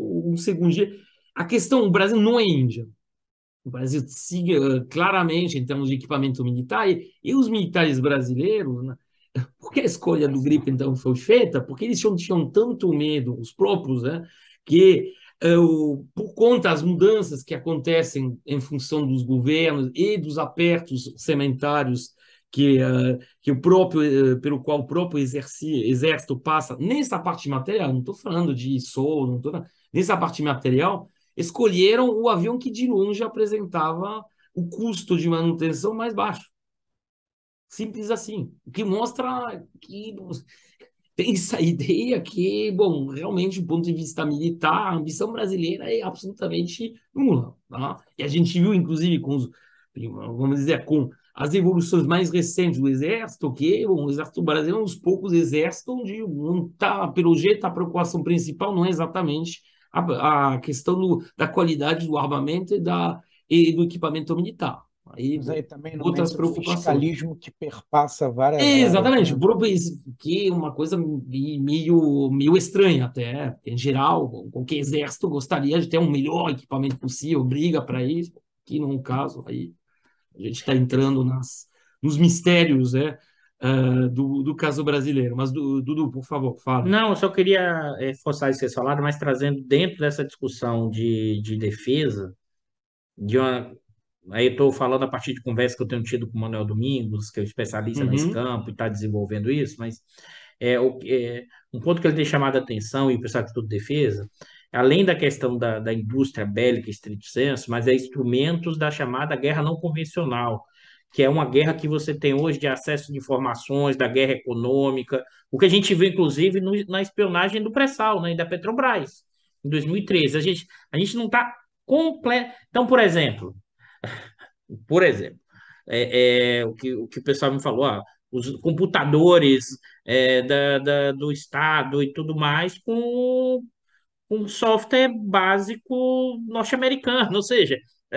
um A questão, o Brasil não é Índia. O Brasil siga eh, claramente em termos de equipamento militar e, e os militares brasileiros, né, por que a escolha do grip então, foi feita? Porque eles tinham, tinham tanto medo, os próprios, né, que eu, eh, por conta das mudanças que acontecem em função dos governos e dos apertos sementários que, uh, que o próprio uh, pelo qual o próprio exerci, exército passa nessa parte material, não estou falando de sol, não tô, nessa parte material, escolheram o avião que de longe apresentava o custo de manutenção mais baixo. Simples assim. O que mostra que tem essa ideia que, bom, realmente, do ponto de vista militar, a ambição brasileira é absolutamente nula. Tá? E a gente viu, inclusive, com os, vamos dizer, com as evoluções mais recentes do exército, que bom, o exército brasileiro é um dos poucos exércitos onde tá, pelo jeito a preocupação principal não é exatamente a, a questão do, da qualidade do armamento e, da, e do equipamento militar. E Mas aí também não outras preocupações. fiscalismo que perpassa várias. É, exatamente, áreas, né? que é uma coisa meio, meio estranha até. Em geral, qualquer exército gostaria de ter o um melhor equipamento possível, briga para isso, que não é o caso. Aí a gente está entrando nas, nos mistérios né, uh, do, do caso brasileiro. Mas, Dudu, por favor, fala. Não, eu só queria reforçar eh, isso que vocês falaram, mas trazendo dentro dessa discussão de, de defesa de uma Aí estou falando a partir de conversa que eu tenho tido com o Manuel Domingos, que é o especialista uhum. nesse campo e está desenvolvendo isso, mas é, é, um ponto que ele tem chamado a atenção e o pessoal de tudo defesa, além da questão da, da indústria bélica estrito senso, mas é instrumentos da chamada guerra não convencional, que é uma guerra que você tem hoje de acesso de informações, da guerra econômica, o que a gente viu, inclusive, no, na espionagem do pré-sal, né, da Petrobras, em 2013. A gente, a gente não está completo. Então, por exemplo, por exemplo, é, é, o, que, o que o pessoal me falou, ó, ah, os computadores é, da, da, do Estado e tudo mais com um software básico norte-americano, ou seja,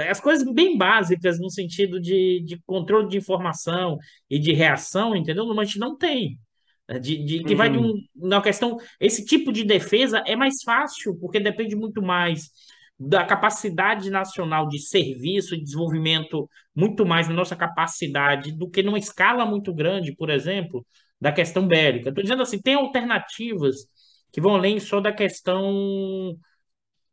as coisas bem básicas no sentido de, de controle de informação e de reação, entendeu? A gente não tem. Né? De, de, que uhum. vai de uhum. um, questão. Esse tipo de defesa é mais fácil, porque depende muito mais da capacidade nacional de serviço e desenvolvimento muito mais na nossa capacidade do que numa escala muito grande, por exemplo, da questão bélica. Estou dizendo assim, tem alternativas que vão além só da questão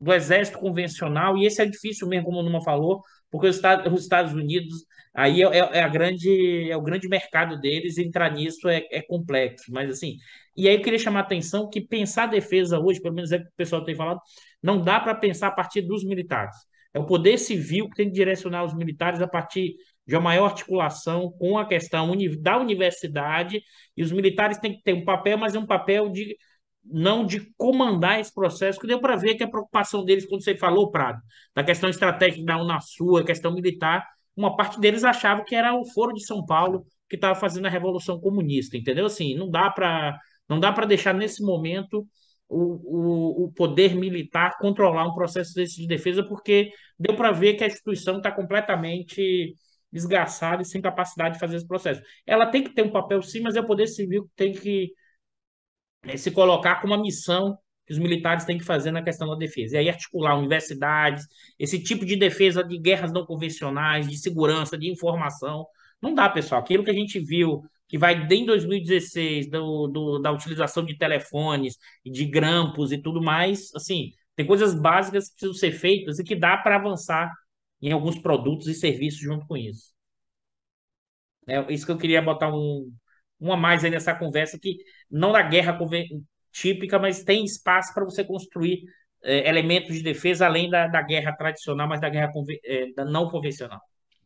do exército convencional, e esse é difícil mesmo, como o Numa falou, porque os Estados, Unidos, aí é, é, é, a grande, é o grande mercado deles, entrar nisso é, é, complexo, mas assim, e aí eu queria chamar a atenção que pensar a defesa hoje, pelo menos é o que o pessoal tem falado, não dá para pensar a partir dos militares. É o poder civil que tem que direcionar os militares a partir de uma maior articulação com a questão da universidade, e os militares têm que ter um papel, mas é um papel de não de comandar esse processo, que deu para ver que a preocupação deles, quando você falou, Prado, da questão estratégica da Unasul, a questão militar, uma parte deles achava que era o Foro de São Paulo que estava fazendo a Revolução Comunista, entendeu? Assim, não dá para não dá para deixar nesse momento o, o, o poder militar controlar um processo desse de defesa, porque deu para ver que a instituição está completamente desgraçada e sem capacidade de fazer esse processo. Ela tem que ter um papel sim, mas é o poder civil que tem que eh, se colocar com uma missão que os militares têm que fazer na questão da defesa. E aí articular universidades, esse tipo de defesa de guerras não convencionais, de segurança, de informação. Não dá, pessoal. Aquilo que a gente viu que vai desde 2016, do, do, da utilização de telefones, de grampos e tudo mais, assim, tem coisas básicas que precisam ser feitas e que dá para avançar em alguns produtos e serviços junto com isso. É isso que eu queria botar um, uma mais aí nessa conversa, que não da guerra típica, mas tem espaço para você construir é, elementos de defesa além da, da guerra tradicional, mas da guerra é, da não convencional.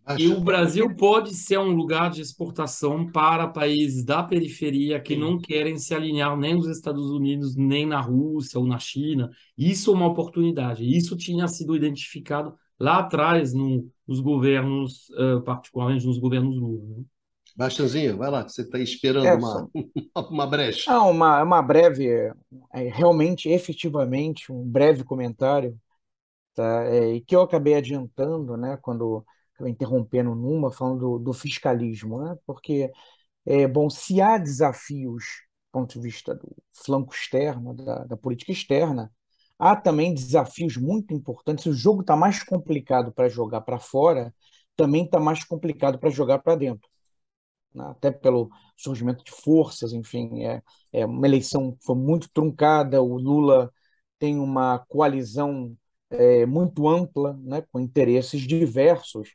Acho e o Brasil pode ser um lugar de exportação para países da periferia que Sim. não querem se alinhar nem nos Estados Unidos, nem na Rússia ou na China. Isso é uma oportunidade. Isso tinha sido identificado lá atrás no, nos governos, uh, particularmente nos governos Lula. Né? Bastanzinho, vai lá, você está esperando é, uma, uma brecha. Não, ah, uma, uma breve, é, realmente, efetivamente, um breve comentário, tá? É, que eu acabei adiantando, né, quando interrompendo numa, falando do, do fiscalismo, né? porque, é, bom, se há desafios do ponto de vista do flanco externo, da, da política externa, há também desafios muito importantes. O jogo está mais complicado para jogar para fora, também está mais complicado para jogar para dentro. Né? Até pelo surgimento de forças, enfim, é, é uma eleição foi muito truncada. O Lula tem uma coalizão é, muito ampla, né, com interesses diversos,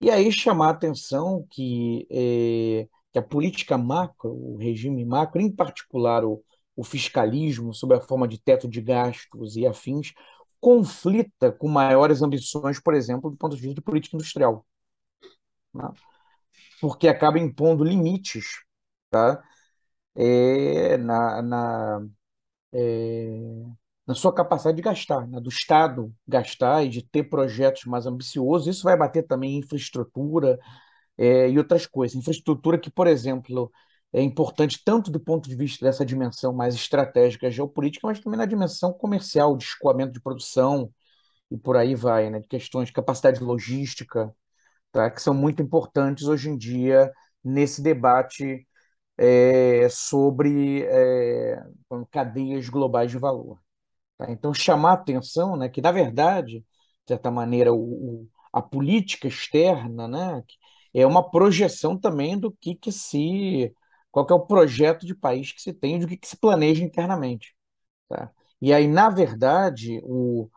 e aí chamar a atenção que, é, que a política macro, o regime macro, em particular o, o fiscalismo, sob a forma de teto de gastos e afins, conflita com maiores ambições, por exemplo, do ponto de vista de política industrial. Né? Porque acaba impondo limites tá? É, na, na, é, na sua capacidade de gastar, né? do Estado gastar e de ter projetos mais ambiciosos. Isso vai bater também em infraestrutura é, e outras coisas. Infraestrutura que, por exemplo, é importante tanto do ponto de vista dessa dimensão mais estratégica geopolítica, mas também na dimensão comercial, de escoamento de produção e por aí vai, né? de questões de capacidade logística, tá? que são muito importantes hoje em dia nesse debate é, sobre é, cadeias globais de valor. Tá? Então, chamar a atenção né, que, na verdade, de certa maneira, o, o a política externa né, é uma projeção também do que, que se. qual que é o projeto de país que se tem, do que, que se planeja internamente. Tá? E aí, na verdade, o,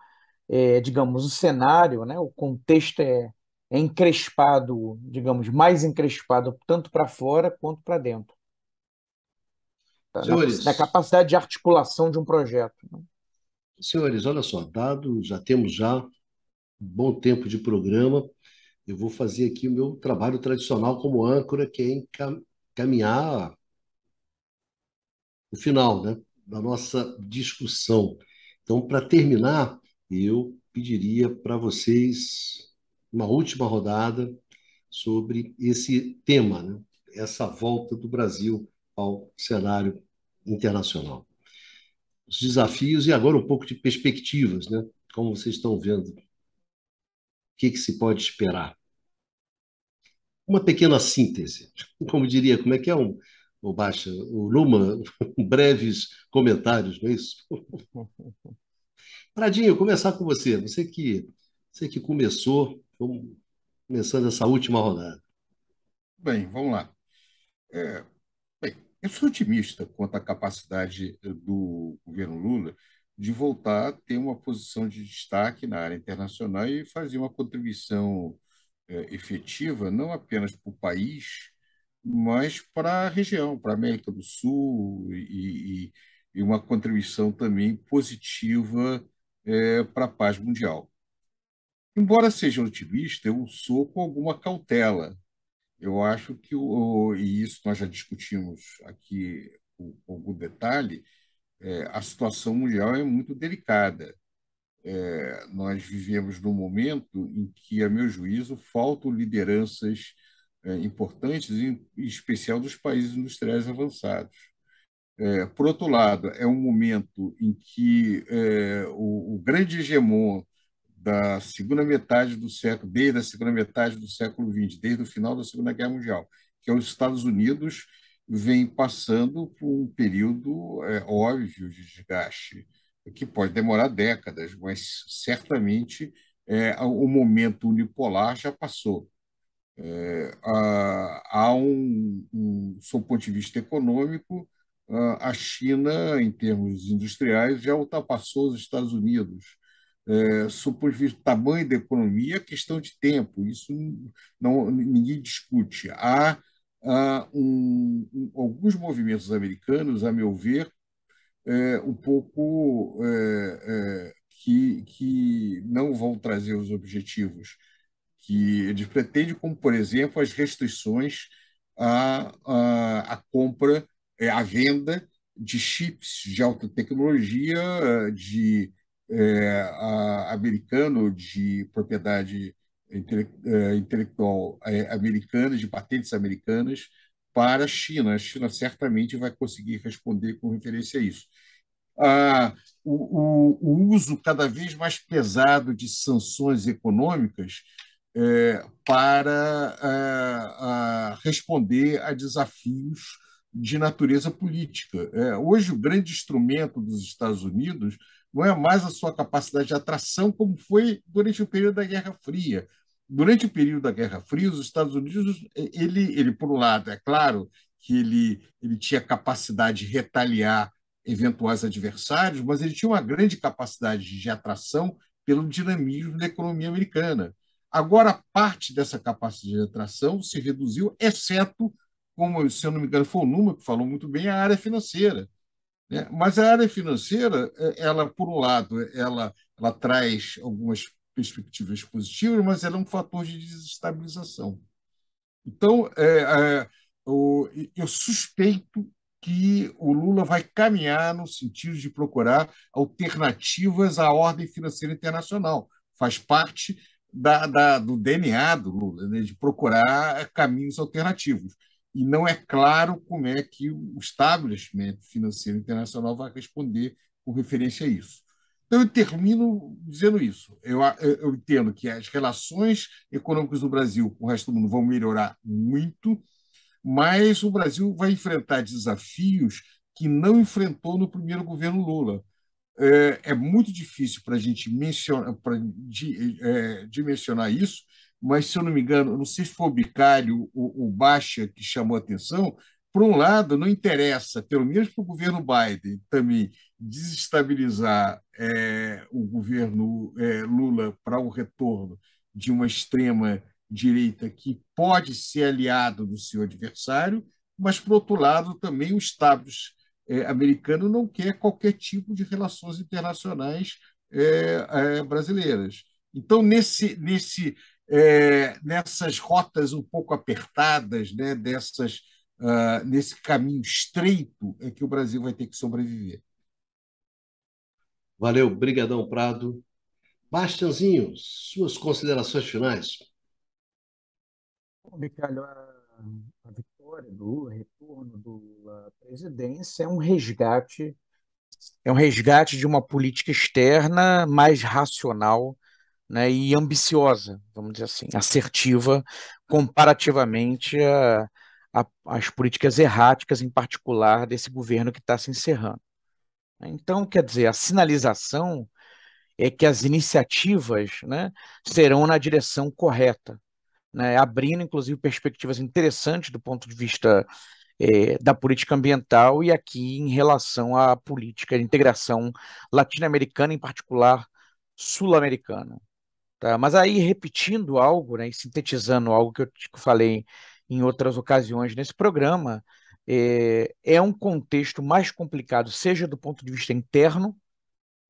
é, digamos, o cenário, né, o contexto é, é encrespado, digamos, mais encrespado tanto para fora quanto para dentro. Tá? Na, na, capacidade de articulação de um projeto. Né? Senhores, olha só, dado, já temos já um bom tempo de programa, eu vou fazer aqui o meu trabalho tradicional como âncora, que é encaminhar o final né, da nossa discussão. Então, para terminar, eu pediria para vocês uma última rodada sobre esse tema, né, essa volta do Brasil ao cenário internacional os desafios e agora um pouco de perspectivas, né? Como vocês estão vendo, o que, que se pode esperar? Uma pequena síntese, como diria, como é que é um, o Baixa, o Luma, breves comentários, não é isso? Pradinho, começar com você. Você que, você que começou, começando essa última rodada. Bem, vamos lá. É, eu sou otimista quanto à capacidade eh, do governo Lula de voltar a ter uma posição de destaque na área internacional e fazer uma contribuição eh, efetiva, não apenas para o país, mas para a região, para a América do Sul, e, e, e uma contribuição também positiva eh, para a paz mundial. Embora seja otimista, eu sou com alguma cautela, eu acho que, o, e isso nós já discutimos aqui com algum detalhe, é, a situação mundial é muito delicada. É, nós vivemos num momento em que, a meu juízo, faltam lideranças é, importantes, em, em, especial dos países industriais avançados. É, por outro lado, é um momento em que é, o, o grande hegemon da segunda metade do século, desde a segunda metade do século XX, desde o final da Segunda Guerra Mundial, que é os Estados Unidos vem passando por um período é, óbvio de desgaste, que pode demorar décadas, mas certamente é, o momento unipolar já passou. É, há um, um, ponto de vista econômico, a China, em termos industriais, já ultrapassou os Estados Unidos é, sob do tamanho da economia, é questão de tempo, isso não, ninguém discute. Há, há um, um, alguns movimentos americanos, a meu ver, é, um pouco é, é que, que não vão trazer os objetivos que eles pretendem, como, por exemplo, as restrições à, à, à compra, é, à venda de chips de alta tecnologia, é, de é, a, americano de propriedade intele, é, intelectual é, americana, de patentes americanas, para a China. A China certamente vai conseguir responder com referência a isso. Ah, o, o, o, uso cada vez mais pesado de sanções econômicas é, para é, a responder a desafios de natureza política. É, hoje, o grande instrumento dos Estados Unidos não é mais a sua capacidade de atração como foi durante o período da Guerra Fria. Durante o período da Guerra Fria, os Estados Unidos, ele, ele por um lado, é claro que ele, ele tinha capacidade de retaliar eventuais adversários, mas ele tinha uma grande capacidade de atração pelo dinamismo da economia americana. Agora, parte dessa capacidade de atração se reduziu, exceto, como se eu não me engano, foi o Numa que falou muito bem, a área financeira. Né? Mas a área financeira, é, ela, por um lado, ela, ela traz algumas perspectivas positivas, mas ela é um fator de desestabilização. Então, é, é, o, eu suspeito que o Lula vai caminhar no sentido de procurar alternativas à ordem financeira internacional. Faz parte da, da, do DNA do Lula, né, de procurar caminhos alternativos e não é claro como é que o establishment financeiro internacional vai responder com referência a isso. Então, eu termino dizendo isso. Eu, eu entendo que as relações econômicas do Brasil com o resto do mundo vão melhorar muito, mas o Brasil vai enfrentar desafios que não enfrentou no primeiro governo Lula. É, é muito difícil para a gente mencionar, pra, de, é, dimensionar isso, mas se eu não me engano, não sei se foi o Bicário ou o Baixa que chamou a atenção, por um lado, não interessa, pelo menos para o governo Biden também, desestabilizar é, o governo é, Lula para o retorno de uma extrema direita que pode ser aliado do seu adversário, mas, por outro lado, também o Estado é, americano não quer qualquer tipo de relações internacionais é, é, brasileiras. Então, nesse, nesse, é, nessas rotas um pouco apertadas, né, dessas, uh, nesse caminho estreito, é que o Brasil vai ter que sobreviver. Valeu, brigadão Prado. Bastianzinho, suas considerações finais. Bom, Micalho, a vitória do Lula, retorno do Lula à presidência é um resgate, é um resgate de uma política externa mais racional, né, e ambiciosa, vamos dizer assim, assertiva, comparativamente a, a, às políticas erráticas, em particular, desse governo que está se encerrando. Então, quer dizer, a sinalização é que as iniciativas né, serão na direção correta, né, abrindo, inclusive, perspectivas interessantes do ponto de vista é, da política ambiental e aqui em relação à política de integração latino-americana, em particular sul-americana. Tá? Mas aí, repetindo algo, né, e sintetizando algo que eu falei em outras ocasiões nesse programa, é, é um contexto mais complicado, seja do ponto de vista interno,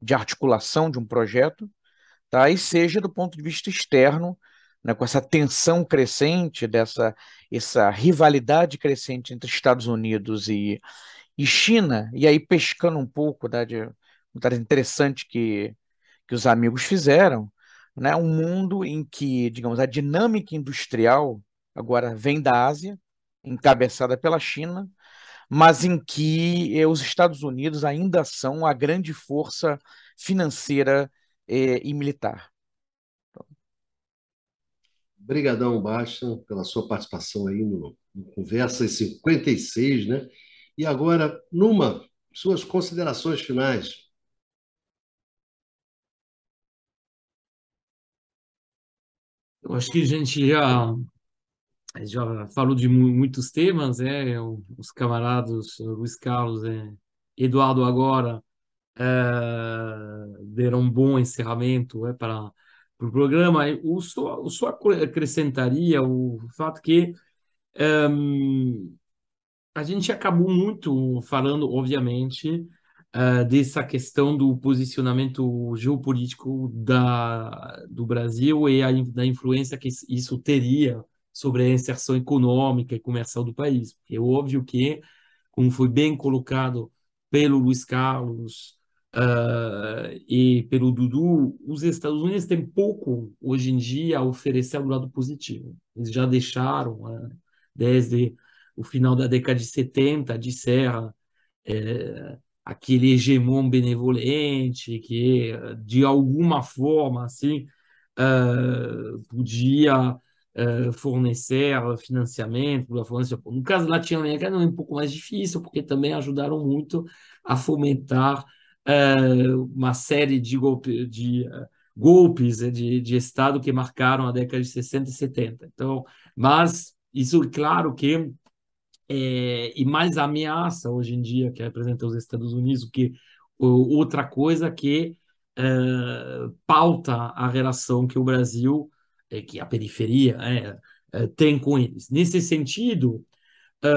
de articulação de um projeto, tá? e seja do ponto de vista externo, né, com essa tensão crescente, dessa essa rivalidade crescente entre Estados Unidos e, e China, e aí pescando um pouco né, de um interessante que, que os amigos fizeram, né, um mundo em que, digamos, a dinâmica industrial agora vem da Ásia, encabeçada pela China, mas em que eh, os Estados Unidos ainda são a grande força financeira eh, e militar. Obrigadão, Baixa, pela sua participação aí no, no Conversas 56, né? E agora, Numa, suas considerações finais Eu acho que a gente já, já falou de muitos temas, é, os camaradas Luiz Carlos e Eduardo agora é, deram um bom encerramento é, para, para o programa. Eu só, eu só acrescentaria o fato que ehm, a gente acabou muito falando, obviamente, uh, dessa questão do posicionamento geopolítico da, do Brasil e a, da influência que isso teria sobre a inserção econômica e comercial do país. É óbvio que, como foi bem colocado pelo Luiz Carlos uh, e pelo Dudu, os Estados Unidos têm pouco hoje em dia a oferecer do lado positivo. Eles já deixaram, uh, desde o final da década de 70, de Serra, aquele hegemon benevolente que, de alguma forma, assim, uh, podia uh, fornecer financiamento. fornecer. No caso latino-americano é um pouco mais difícil, porque também ajudaram muito a fomentar uh, uma série de, golpes de né, golpes de, de Estado que marcaram a década de 60 e 70. Então, mas isso, claro que é, e mais ameaça hoje em dia que representa os Estados Unidos, que outra coisa que é, pauta a relação que o Brasil, é, que a periferia é, é, tem com eles. Nesse sentido, é,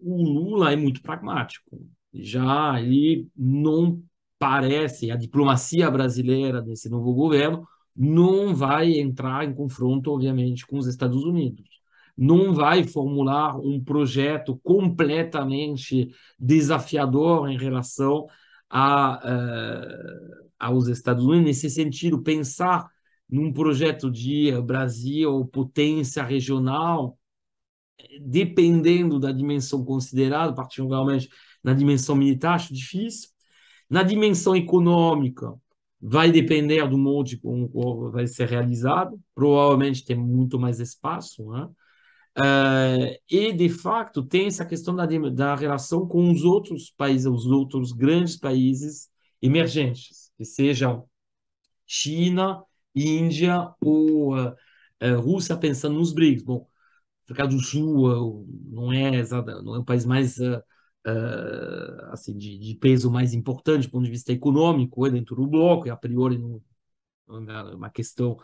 o Lula é muito pragmático. Já ele não parece, a diplomacia brasileira desse novo governo não vai entrar em confronto, obviamente, com os Estados Unidos não vai formular um projeto completamente desafiador em relação a, uh, aos Estados Unidos. Nesse sentido, pensar num projeto de Brasil, potência regional, dependendo da dimensão considerada, particularmente na dimensão militar, acho difícil. Na dimensão econômica, vai depender do modo como vai ser realizado. Provavelmente tem muito mais espaço, né? Uh, e, de fato, tem essa questão da, da relação com os outros países, os outros grandes países emergentes, que sejam China, Índia ou uh, uh, Rússia, pensando nos BRICS. Bom, África do Sul não é não é o país mais assim de, de, peso mais importante do ponto de vista econômico é dentro do bloco e a priori não, não é uma questão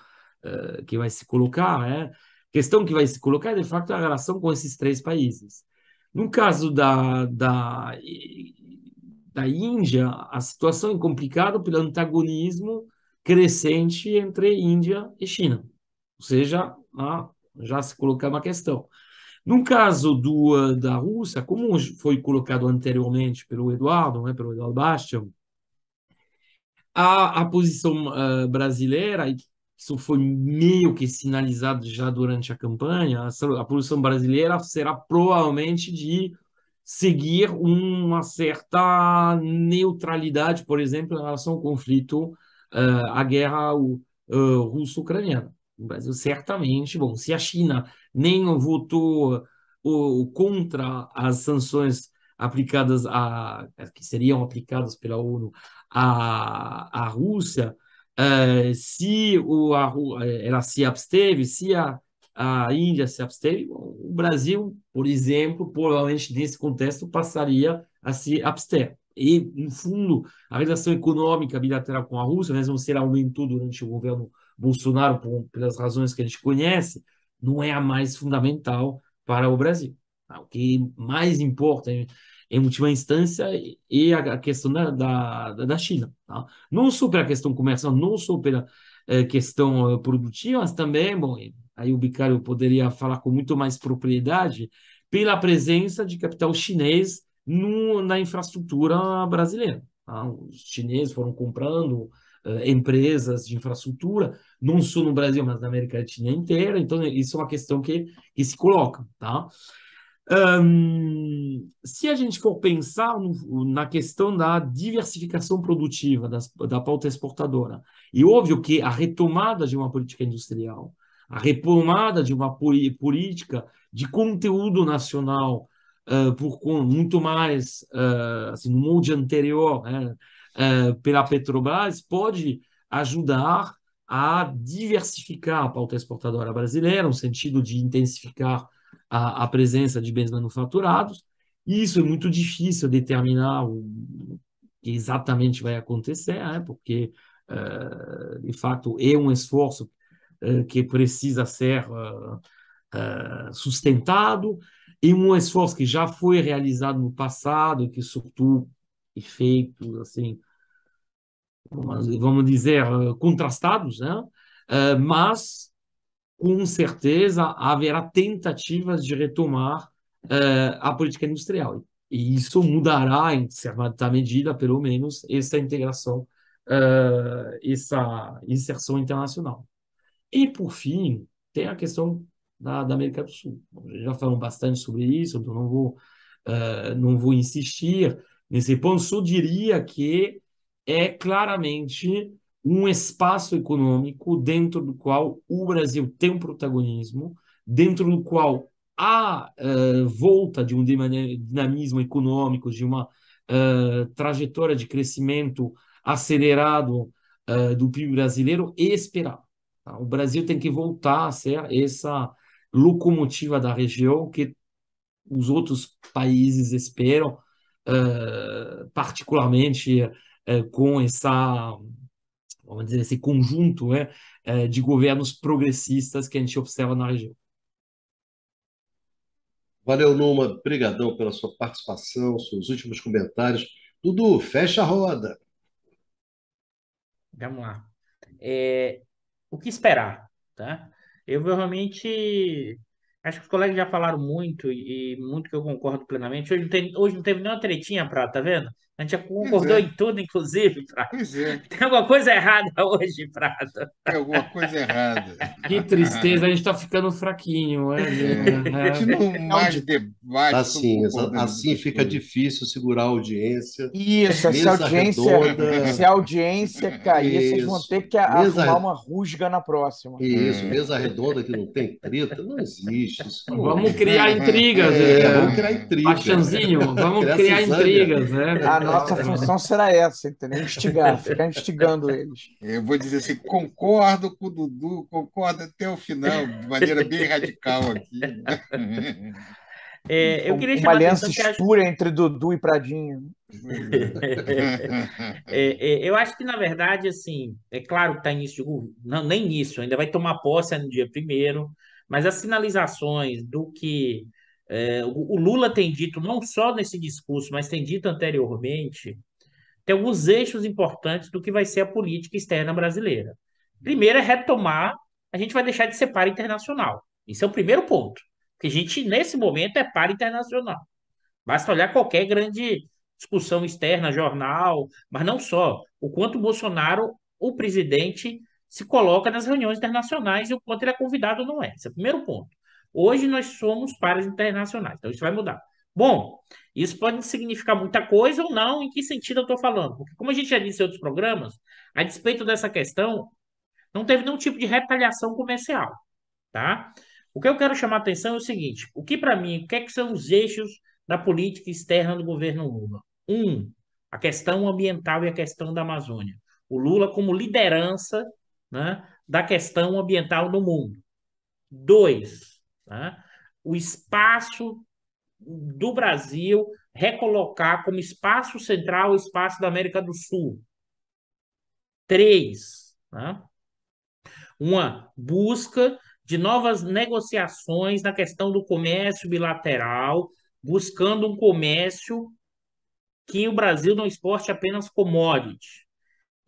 que vai se colocar, né? questão que vai se colocar é, de fato, a relação com esses três países. No caso da, da, da Índia, a situação é complicada pelo antagonismo crescente entre Índia e China. Ou seja, já se coloca uma questão. No caso do, da Rússia, como foi colocado anteriormente pelo Eduardo, né, pelo Eduardo Bastian, a, a posição uh, brasileira, e isso foi meio que sinalizado já durante a campanha, a produção brasileira será provavelmente de seguir uma certa neutralidade, por exemplo, em relação ao conflito, uh, à guerra uh, russo-ucraniana. O Brasil certamente, bom, se a China nem votou uh, contra as sanções aplicadas a que seriam aplicadas pela ONU à, à Rússia, Uh, eh, se o, a, eh, ela se absteve, se a, a Índia se absteve, o Brasil, por exemplo, provavelmente nesse contexto passaria a se abster. E, no fundo, a relação econômica bilateral com a Rússia, mesmo se ela aumentou durante o governo Bolsonaro, por, pelas razões que a gente conhece, não é a mais fundamental para o Brasil. Ah, o que mais importa em última instância, e a questão da, da, da China. Tá? Não só pela questão comercial, não só pela eh, questão eh, produtiva, mas também, bom, aí o Bicário poderia falar com muito mais propriedade, pela presença de capital chinês no, na infraestrutura brasileira. Tá? Os chineses foram comprando eh, empresas de infraestrutura, não só no Brasil, mas na América Latina inteira, então isso é uma questão que, que se coloca. Tá? se a gente for pensar no, na questão da diversificação produtiva das, da pauta exportadora, e óbvio que a retomada de uma política industrial, a retomada de uma política de conteúdo nacional uh, por muito mais uh, assim, no molde anterior né, uh, pela Petrobras pode ajudar a diversificar a pauta exportadora brasileira, no sentido de intensificar a, a presença de bens manufaturados. isso é muito difícil determinar o que exatamente vai acontecer, né? porque, uh, de fato, é um esforço uh, que precisa ser uh, sustentado, e um esforço que já foi realizado no passado, que, sobretudo, efeitos feito, assim, vamos dizer, contrastados, né? mas com certeza haverá tentativas de retomar uh, a política industrial. E isso mudará, em certa medida, pelo menos, essa integração, uh, essa inserção internacional. E, por fim, tem a questão da, da América do Sul. Já falamos bastante sobre isso, então não vou, uh, não vou insistir nesse ponto, só diria que é claramente um espaço econômico dentro do qual o Brasil tem um protagonismo, dentro do qual há uh, volta de um dinamismo econômico, de uma uh, trajetória de crescimento acelerado uh, do PIB brasileiro e esperar. Tá? O Brasil tem que voltar a ser essa locomotiva da região que os outros países esperam, particularmente com essa vamos dizer, esse assim, conjunto né, eh, de governos progressistas que a gente observa na região. Valeu, Numa. Obrigadão pela sua participação, seus últimos comentários. Dudu, fecha a roda. Vamos lá. É, o que esperar? Tá? Eu realmente acho que os colegas já falaram muito e muito que eu concordo plenamente. Hoje não, tem, hoje não teve nenhuma tretinha para, tá vendo? A gente já concordou é. em tudo, inclusive, Prado. Pois é. Tem alguma coisa errada hoje, Prado. Tem alguma coisa errada. Que tristeza, a gente está ficando fraquinho. É, né? é. é. não mais debate. Assim, assim fica difícil segurar a audiência. Isso, se a audiência, redonda, se a audiência cair, vocês vão ter que mesa, arrumar uma rusga na próxima. Isso, é. mesa redonda que não tem treta, não existe. Isso é. Né? vamos criar intrigas. É, vamos criar intrigas. Pachanzinho, vamos criar, criar intrigas. Né? Ah, nossa função será essa, entendeu? Instigar, ficar instigando eles. Eu vou dizer assim: concordo com o Dudu, concordo até o final, de maneira bem radical aqui. É, eu queria uma aliança escura acho... entre Dudu e Pradinho. é, é, eu acho que, na verdade, assim, é claro que está início de governo, nem isso, ainda vai tomar posse no dia primeiro, mas as sinalizações do que é, o, Lula tem dito, não só nesse discurso, mas tem dito anteriormente, tem alguns eixos importantes do que vai ser a política externa brasileira. Primeiro é retomar, a gente vai deixar de ser par internacional. Esse é o primeiro ponto. Porque a gente, nesse momento, é par internacional. Basta olhar qualquer grande discussão externa, jornal, mas não só. O quanto o Bolsonaro, o presidente, se coloca nas reuniões internacionais e o quanto ele é convidado ou não é. Esse é o primeiro ponto. Hoje nós somos pares internacionais, então isso vai mudar. Bom, isso pode significar muita coisa ou não, em que sentido eu estou falando? Porque, como a gente já disse em outros programas, a despeito dessa questão, não teve nenhum tipo de retaliação comercial, tá? O que eu quero chamar a atenção é o seguinte: o que para mim, o que, é que são os eixos da política externa do governo Lula? Um, a questão ambiental e a questão da Amazônia. O Lula como liderança né, da questão ambiental no mundo. Dois, né? O espaço do Brasil recolocar como espaço central o espaço da América do Sul. Três, né? uma busca de novas negociações na questão do comércio bilateral, buscando um comércio que o Brasil não exporte apenas commodities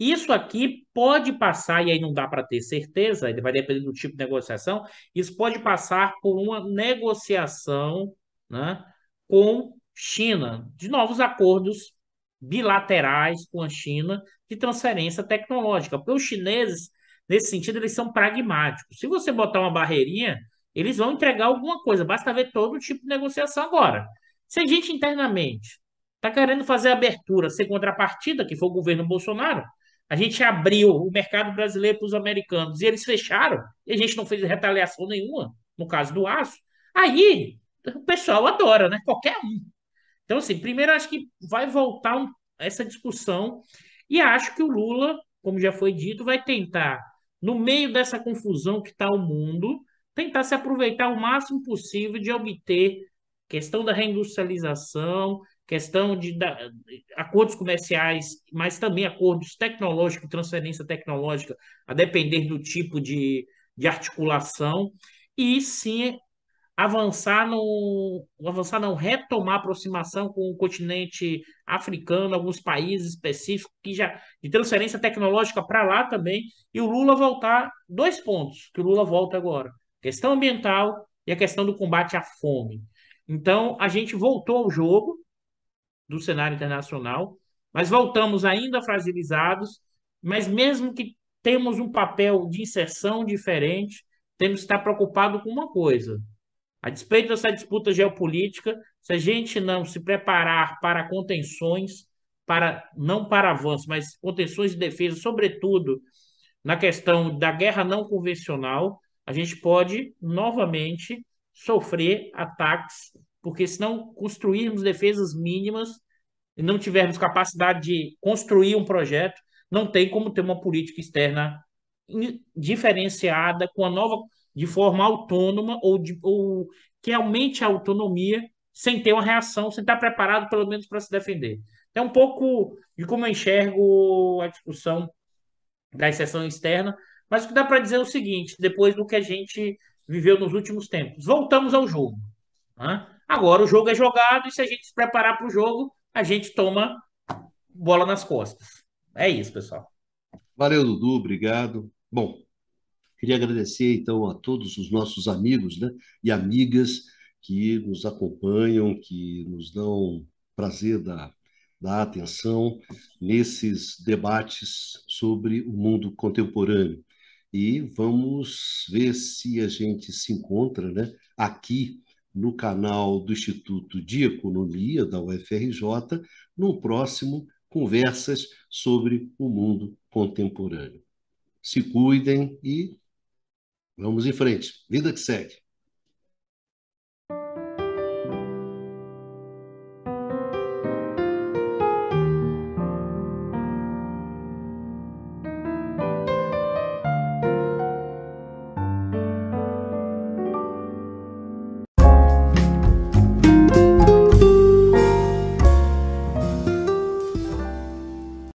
isso aqui pode passar, e aí não dá para ter certeza, vai depender do tipo de negociação, isso pode passar por uma negociação né, com China, de novos acordos bilaterais com a China de transferência tecnológica. Porque os chineses, nesse sentido, eles são pragmáticos. Se você botar uma barreirinha, eles vão entregar alguma coisa, basta ver todo tipo de negociação agora. Se a gente internamente está querendo fazer abertura sem contrapartida, que foi o governo Bolsonaro, a gente abriu o mercado brasileiro para os americanos e eles fecharam, e a gente não fez retaliação nenhuma, no caso do aço. Aí o pessoal adora, né? Qualquer um. Então, assim, primeiro acho que vai voltar essa discussão, e acho que o Lula, como já foi dito, vai tentar, no meio dessa confusão que está o mundo, tentar se aproveitar o máximo possível de obter questão da reindustrialização, questão de da, acordos comerciais, mas também acordos tecnológicos, transferência tecnológica, a depender do tipo de, de articulação, e sim avançar no avançar não retomar a aproximação com o continente africano, alguns países específicos que já de transferência tecnológica para lá também e o Lula voltar dois pontos que o Lula volta agora, questão ambiental e a questão do combate à fome. Então a gente voltou ao jogo, do cenário internacional, mas voltamos ainda fragilizados, mas mesmo que temos um papel de inserção diferente, temos que estar preocupados com uma coisa. A despeito dessa disputa geopolítica, se a gente não se preparar para contenções, para não para avanços, mas contenções de defesa, sobretudo na questão da guerra não convencional, a gente pode novamente sofrer ataques porque se não construirmos defesas mínimas e não tivermos capacidade de construir um projeto, não tem como ter uma política externa diferenciada com a nova de forma autônoma ou, de, ou que aumente a autonomia sem ter uma reação, sem estar preparado pelo menos para se defender. É um pouco de como eu enxergo a discussão da exceção externa, mas o que dá para dizer é o seguinte, depois do que a gente viveu nos últimos tempos. Voltamos ao jogo. Né? Agora o jogo é jogado e se a gente se preparar para o jogo, a gente toma bola nas costas. É isso, pessoal. Valeu, Dudu, obrigado. Bom, queria agradecer então a todos os nossos amigos né, e amigas que nos acompanham, que nos dão prazer da, da atenção nesses debates sobre o mundo contemporâneo. E vamos ver se a gente se encontra né, aqui no canal do Instituto de Economia da UFRJ, no próximo Conversas sobre o Mundo Contemporâneo. Se cuidem e vamos em frente. Vida que segue.